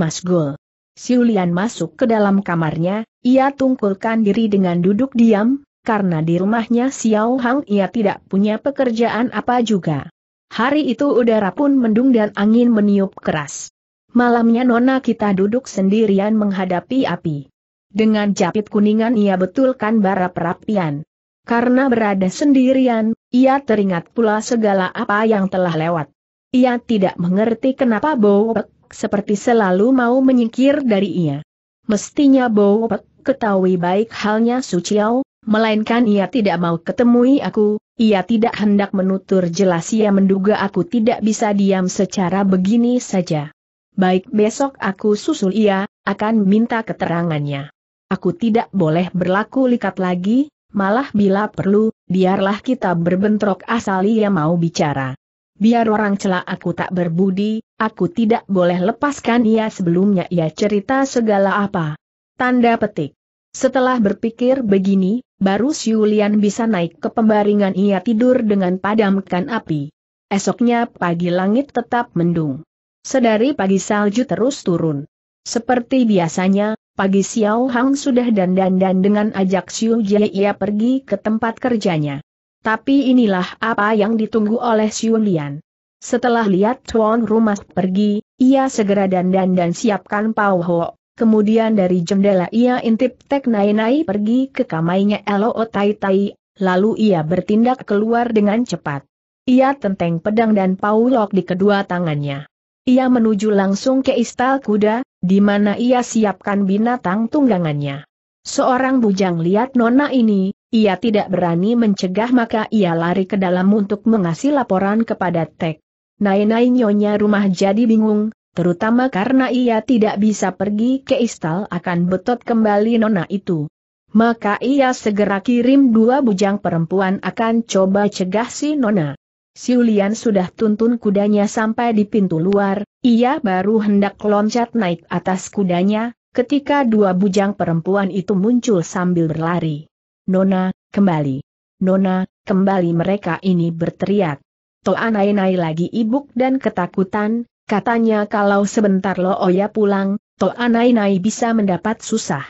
Xiu Lian masuk ke dalam kamarnya, ia tungkulkan diri dengan duduk diam, karena di rumahnya Xiao Hang ia tidak punya pekerjaan apa juga. Hari itu udara pun mendung dan angin meniup keras. Malamnya Nona kita duduk sendirian menghadapi api. Dengan japit kuningan ia betulkan bara perapian. Karena berada sendirian, ia teringat pula segala apa yang telah lewat. Ia tidak mengerti kenapa Bowek seperti selalu mau menyingkir dari ia. Mestinya Bowek ketahui baik halnya Suciao, melainkan ia tidak mau ketemui aku, ia tidak hendak menutur jelas ia menduga aku tidak bisa diam secara begini saja. Baik besok aku susul ia, akan minta keterangannya. Aku tidak boleh berlaku likat lagi, malah bila perlu, biarlah kita berbentrok asal ia mau bicara. Biar orang celak aku tak berbudi, aku tidak boleh lepaskan ia sebelumnya ia cerita segala apa. Tanda petik. Setelah berpikir begini, baru Siulian bisa naik ke pembaringan ia tidur dengan padamkan api. Esoknya pagi langit tetap mendung. Sedari pagi salju terus turun. Seperti biasanya, pagi Xiao Hang sudah dandan-dan dengan ajak Xiu Jie ia pergi ke tempat kerjanya. Tapi inilah apa yang ditunggu oleh Xiun Lian. Setelah lihat tuan rumah pergi, ia segera dandan dan siapkan Pao Ho. Kemudian dari jendela ia intip tek nai-nai pergi ke kamainya Elo Tai Tai, lalu ia bertindak keluar dengan cepat. Ia tenteng pedang dan paulok di kedua tangannya. Ia menuju langsung ke istal kuda, di mana ia siapkan binatang tunggangannya. Seorang bujang lihat nona ini, ia tidak berani mencegah maka ia lari ke dalam untuk mengasih laporan kepada Tek. Nainai nyonya rumah jadi bingung, terutama karena ia tidak bisa pergi ke istal akan betot kembali nona itu. Maka ia segera kirim dua bujang perempuan akan coba cegah si nona. Si Ulian sudah tuntun kudanya sampai di pintu luar, ia baru hendak loncat naik atas kudanya, ketika dua bujang perempuan itu muncul sambil berlari. Nona, kembali. Nona, kembali mereka ini berteriak. Toa nai-nai lagi ibuk dan ketakutan, katanya kalau sebentar lo Oya pulang, Toa nai-nai bisa mendapat susah.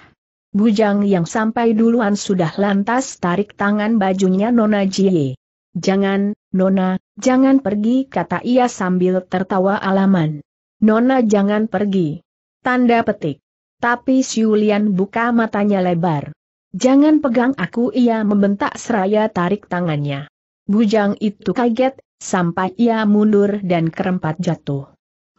Bujang yang sampai duluan sudah lantas tarik tangan bajunya Nona Jie. Jangan, Nona, jangan pergi kata ia sambil tertawa alaman. Nona jangan pergi. Tanda petik. Tapi Siulian buka matanya lebar. Jangan pegang aku ia membentak seraya tarik tangannya. Bujang itu kaget, sampai ia mundur dan kerempat jatuh.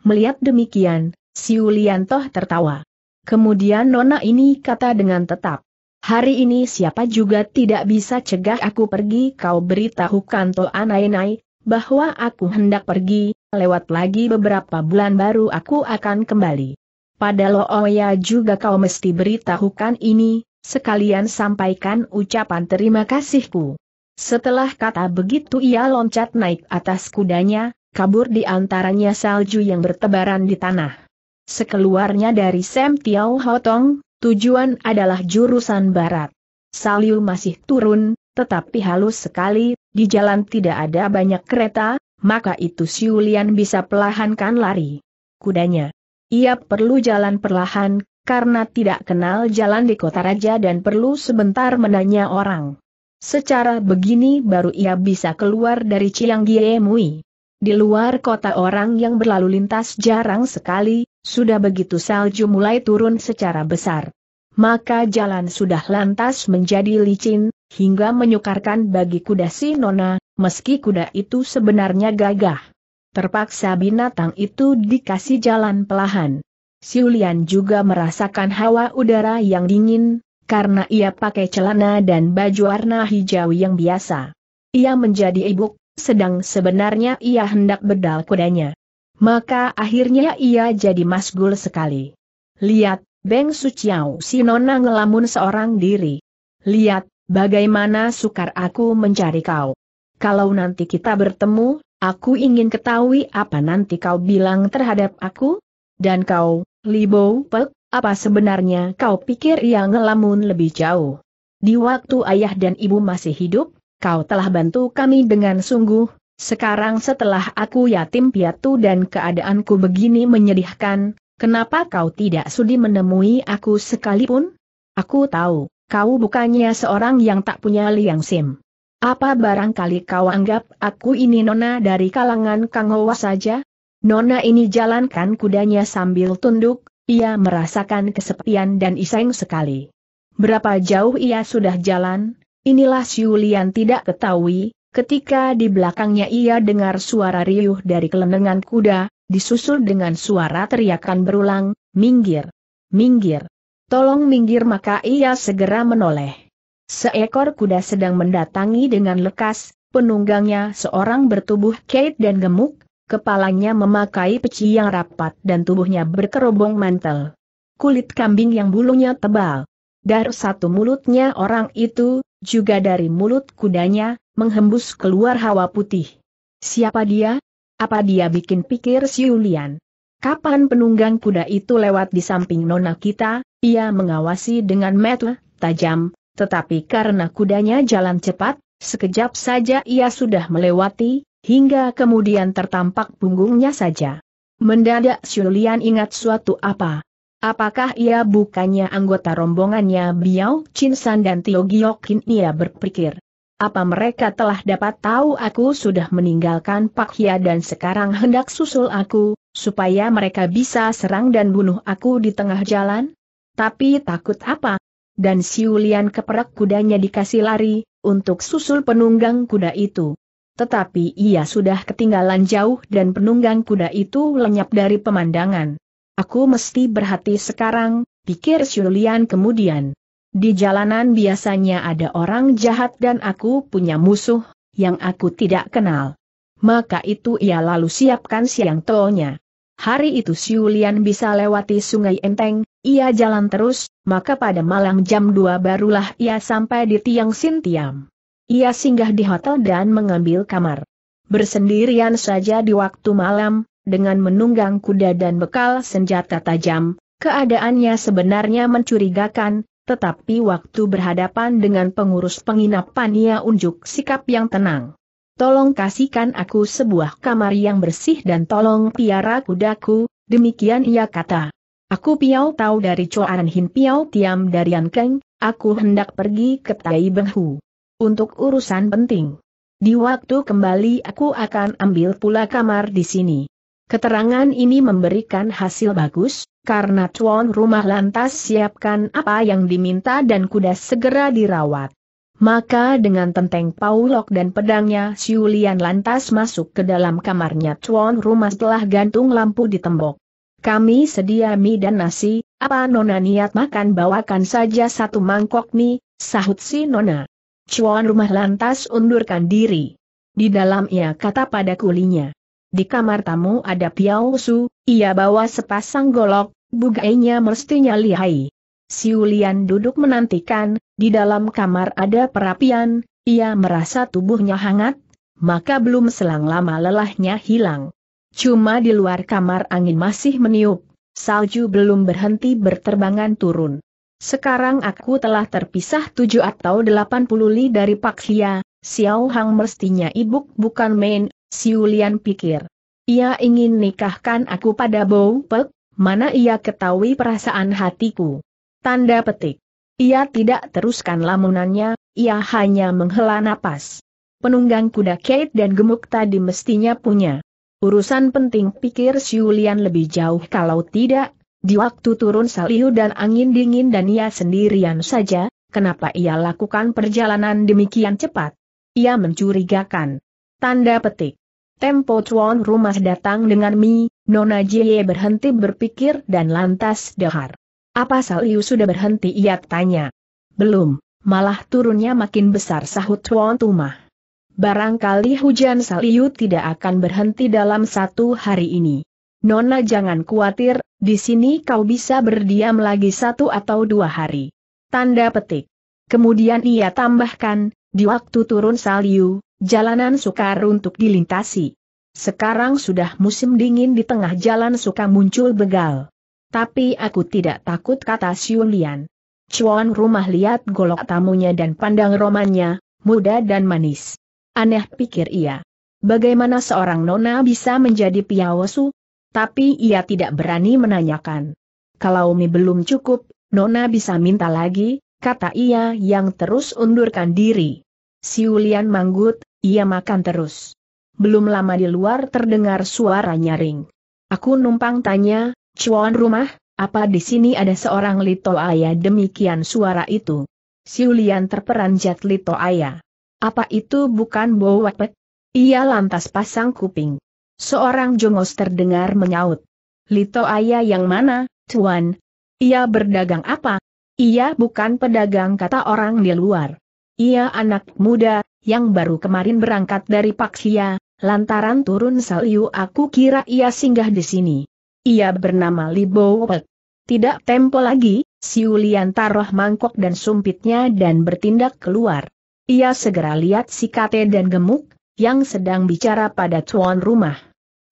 Melihat demikian, Siulian toh tertawa. Kemudian nona ini kata dengan tetap. Hari ini siapa juga tidak bisa cegah aku pergi kau beritahu kanto anai-nai, bahwa aku hendak pergi, lewat lagi beberapa bulan baru aku akan kembali. Pada Oya oh juga kau mesti beritahukan ini, sekalian sampaikan ucapan terima kasihku. Setelah kata begitu ia loncat naik atas kudanya, kabur di antaranya salju yang bertebaran di tanah. Sekeluarnya dari Sem Tiao Hotong, tujuan adalah jurusan barat. Salju masih turun, tetapi halus sekali, di jalan tidak ada banyak kereta, maka itu Siulian bisa pelahankan lari. Kudanya ia perlu jalan perlahan, karena tidak kenal jalan di kota raja dan perlu sebentar menanya orang. Secara begini baru ia bisa keluar dari Cianggie Mui. Di luar kota orang yang berlalu lintas jarang sekali, sudah begitu salju mulai turun secara besar. Maka jalan sudah lantas menjadi licin, hingga menyukarkan bagi kuda si Nona, meski kuda itu sebenarnya gagah. Terpaksa binatang itu dikasih jalan pelahan. Siulian juga merasakan hawa udara yang dingin, karena ia pakai celana dan baju warna hijau yang biasa. Ia menjadi ibuk, sedang sebenarnya ia hendak bedal kudanya. Maka akhirnya ia jadi masgul sekali. Lihat, Beng Suciao si nona ngelamun seorang diri. Lihat, bagaimana sukar aku mencari kau. Kalau nanti kita bertemu, Aku ingin ketahui apa nanti kau bilang terhadap aku? Dan kau, Libo Pek, apa sebenarnya kau pikir ia ngelamun lebih jauh? Di waktu ayah dan ibu masih hidup, kau telah bantu kami dengan sungguh, sekarang setelah aku yatim piatu dan keadaanku begini menyedihkan, kenapa kau tidak sudi menemui aku sekalipun? Aku tahu, kau bukannya seorang yang tak punya liang sim. Apa barangkali kau anggap aku ini nona dari kalangan Kang Hoa saja? Nona ini jalankan kudanya sambil tunduk, ia merasakan kesepian dan iseng sekali. Berapa jauh ia sudah jalan, inilah Siulian tidak ketahui, ketika di belakangnya ia dengar suara riuh dari kelenengan kuda, disusul dengan suara teriakan berulang, minggir, minggir, tolong minggir maka ia segera menoleh. Seekor kuda sedang mendatangi dengan lekas, penunggangnya seorang bertubuh kait dan gemuk, kepalanya memakai peci yang rapat dan tubuhnya berkerobong mantel. Kulit kambing yang bulunya tebal. Dari satu mulutnya orang itu, juga dari mulut kudanya, menghembus keluar hawa putih. Siapa dia? Apa dia bikin pikir si Yulian? Kapan penunggang kuda itu lewat di samping nona kita, ia mengawasi dengan mata tajam, tetapi karena kudanya jalan cepat, sekejap saja ia sudah melewati, hingga kemudian tertampak punggungnya saja. Mendadak Xulian ingat suatu apa. Apakah ia bukannya anggota rombongannya Biao Chinsan dan Tio Giokin ia berpikir. Apa mereka telah dapat tahu aku sudah meninggalkan Pak Hia dan sekarang hendak susul aku, supaya mereka bisa serang dan bunuh aku di tengah jalan? Tapi takut apa, dan siulian keperak kudanya dikasih lari, untuk susul penunggang kuda itu. Tetapi ia sudah ketinggalan jauh dan penunggang kuda itu lenyap dari pemandangan. Aku mesti berhati sekarang, pikir Siulian kemudian. Di jalanan biasanya ada orang jahat dan aku punya musuh, yang aku tidak kenal. Maka itu ia lalu siapkan siang tolnya. Hari itu Siulian bisa lewati sungai Enteng, ia jalan terus, maka pada malam jam 2 barulah ia sampai di Tiang Sintiam. Ia singgah di hotel dan mengambil kamar. Bersendirian saja di waktu malam, dengan menunggang kuda dan bekal senjata tajam, keadaannya sebenarnya mencurigakan, tetapi waktu berhadapan dengan pengurus penginapan ia unjuk sikap yang tenang tolong kasihkan aku sebuah kamar yang bersih dan tolong piara kudaku, demikian ia kata. Aku piau tahu dari Choan Hin piau tiam dari Keng, aku hendak pergi ke Tai Benghu. Untuk urusan penting. Di waktu kembali aku akan ambil pula kamar di sini. Keterangan ini memberikan hasil bagus, karena tuan rumah lantas siapkan apa yang diminta dan kuda segera dirawat. Maka dengan tenteng Paulok dan pedangnya Siulian lantas masuk ke dalam kamarnya Chuan rumah setelah gantung lampu di tembok. Kami sedia mie dan nasi, apa nona niat makan bawakan saja satu mangkok mie, sahut si nona. Chuan rumah lantas undurkan diri. Di dalam ia kata pada kulinya. Di kamar tamu ada piau su, ia bawa sepasang golok, bugainya mestinya lihai. Siulian duduk menantikan, di dalam kamar ada perapian, ia merasa tubuhnya hangat, maka belum selang lama lelahnya hilang. Cuma di luar kamar angin masih meniup, salju belum berhenti berterbangan turun. Sekarang aku telah terpisah tujuh atau delapan puluh li dari Pak Hia, Xiao Hang mestinya ibuk bukan main, Siulian pikir. Ia ingin nikahkan aku pada Bo Pek, mana ia ketahui perasaan hatiku. Tanda petik. Ia tidak teruskan lamunannya, ia hanya menghela napas. Penunggang kuda Kate dan gemuk tadi mestinya punya. Urusan penting pikir Siulian lebih jauh kalau tidak, di waktu turun saliu dan angin dingin dan ia sendirian saja, kenapa ia lakukan perjalanan demikian cepat? Ia mencurigakan. Tanda petik. Tempo tuan rumah datang dengan mi. Nona Jie berhenti berpikir dan lantas dahar. Apa Sauliu sudah berhenti ia tanya. Belum, malah turunnya makin besar sahut Tuan Tumah. Barangkali hujan Saliu tidak akan berhenti dalam satu hari ini. Nona jangan khawatir, di sini kau bisa berdiam lagi satu atau dua hari. Tanda petik. Kemudian ia tambahkan, di waktu turun Saliu, jalanan sukar untuk dilintasi. Sekarang sudah musim dingin di tengah jalan suka muncul begal. Tapi aku tidak takut kata Siulian. Cuan rumah lihat golok tamunya dan pandang romannya, muda dan manis. Aneh pikir ia. Bagaimana seorang nona bisa menjadi piawosu? Tapi ia tidak berani menanyakan. Kalau mie belum cukup, nona bisa minta lagi, kata ia yang terus undurkan diri. Siulian manggut, ia makan terus. Belum lama di luar terdengar suara nyaring. Aku numpang tanya, Cuan rumah, apa di sini ada seorang Lito Ayah demikian suara itu? Siulian terperanjat Lito Ayah. Apa itu bukan Bo Wapet? Ia lantas pasang kuping. Seorang jongos terdengar menyaut. Lito Ayah yang mana, Cuan? Ia berdagang apa? Ia bukan pedagang kata orang di luar. Ia anak muda, yang baru kemarin berangkat dari Paksia, lantaran turun salju aku kira ia singgah di sini. Ia bernama Li Pek. Tidak tempo lagi, si taruh mangkok dan sumpitnya dan bertindak keluar. Ia segera lihat si Kate dan Gemuk, yang sedang bicara pada tuan rumah.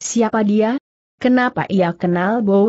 Siapa dia? Kenapa ia kenal Bo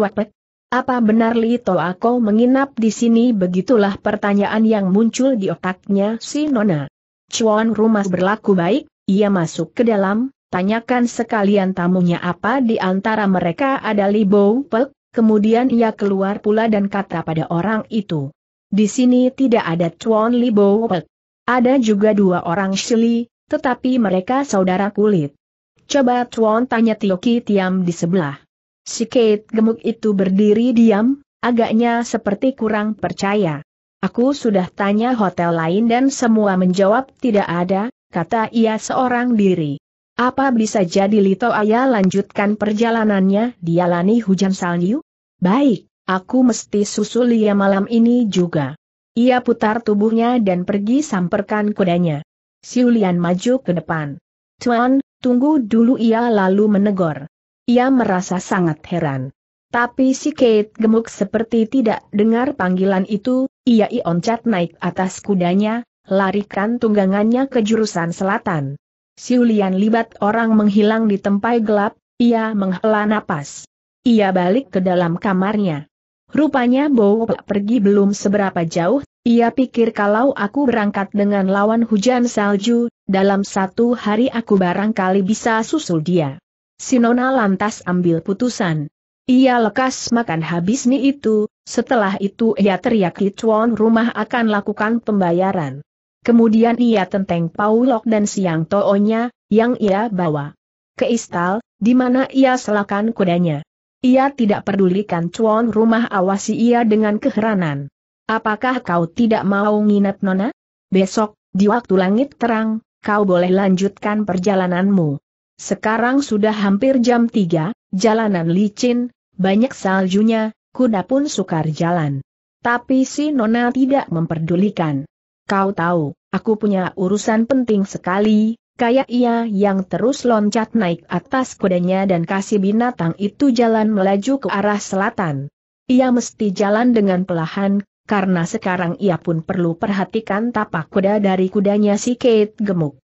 Apa benar Li Toa menginap di sini? Begitulah pertanyaan yang muncul di otaknya si Nona. Cuan rumah berlaku baik, ia masuk ke dalam, Tanyakan sekalian tamunya apa di antara mereka ada Libo Pek, kemudian ia keluar pula dan kata pada orang itu. Di sini tidak ada Chuan Libo Pek. Ada juga dua orang Shili, tetapi mereka saudara kulit. Coba Chuan tanya Tioki Tiam di sebelah. Si Kate gemuk itu berdiri diam, agaknya seperti kurang percaya. Aku sudah tanya hotel lain dan semua menjawab tidak ada, kata ia seorang diri. Apa bisa jadi Lito Ayah lanjutkan perjalanannya dialani hujan salju? Baik, aku mesti susul ia malam ini juga. Ia putar tubuhnya dan pergi samperkan kudanya. Siulian maju ke depan. Tuan, tunggu dulu ia lalu menegur. Ia merasa sangat heran. Tapi si Kate gemuk seperti tidak dengar panggilan itu, ia ioncat naik atas kudanya, larikan tunggangannya ke jurusan selatan. Siulian libat orang menghilang di tempat gelap, ia menghela napas. Ia balik ke dalam kamarnya. Rupanya Bowo pergi belum seberapa jauh, ia pikir kalau aku berangkat dengan lawan hujan salju, dalam satu hari aku barangkali bisa susul dia. Sinona lantas ambil putusan. Ia lekas makan habis mie itu, setelah itu ia teriak Kituan rumah akan lakukan pembayaran. Kemudian ia tenteng Paulok dan siang toonya, yang ia bawa ke istal, di mana ia selakan kudanya. Ia tidak pedulikan cuan rumah awasi ia dengan keheranan. Apakah kau tidak mau nginep nona? Besok, di waktu langit terang, kau boleh lanjutkan perjalananmu. Sekarang sudah hampir jam 3, jalanan licin, banyak saljunya, kuda pun sukar jalan. Tapi si Nona tidak memperdulikan. Kau tahu, aku punya urusan penting sekali, kayak ia yang terus loncat naik atas kudanya dan kasih binatang itu jalan melaju ke arah selatan. Ia mesti jalan dengan pelahan, karena sekarang ia pun perlu perhatikan tapak kuda dari kudanya si Kate gemuk.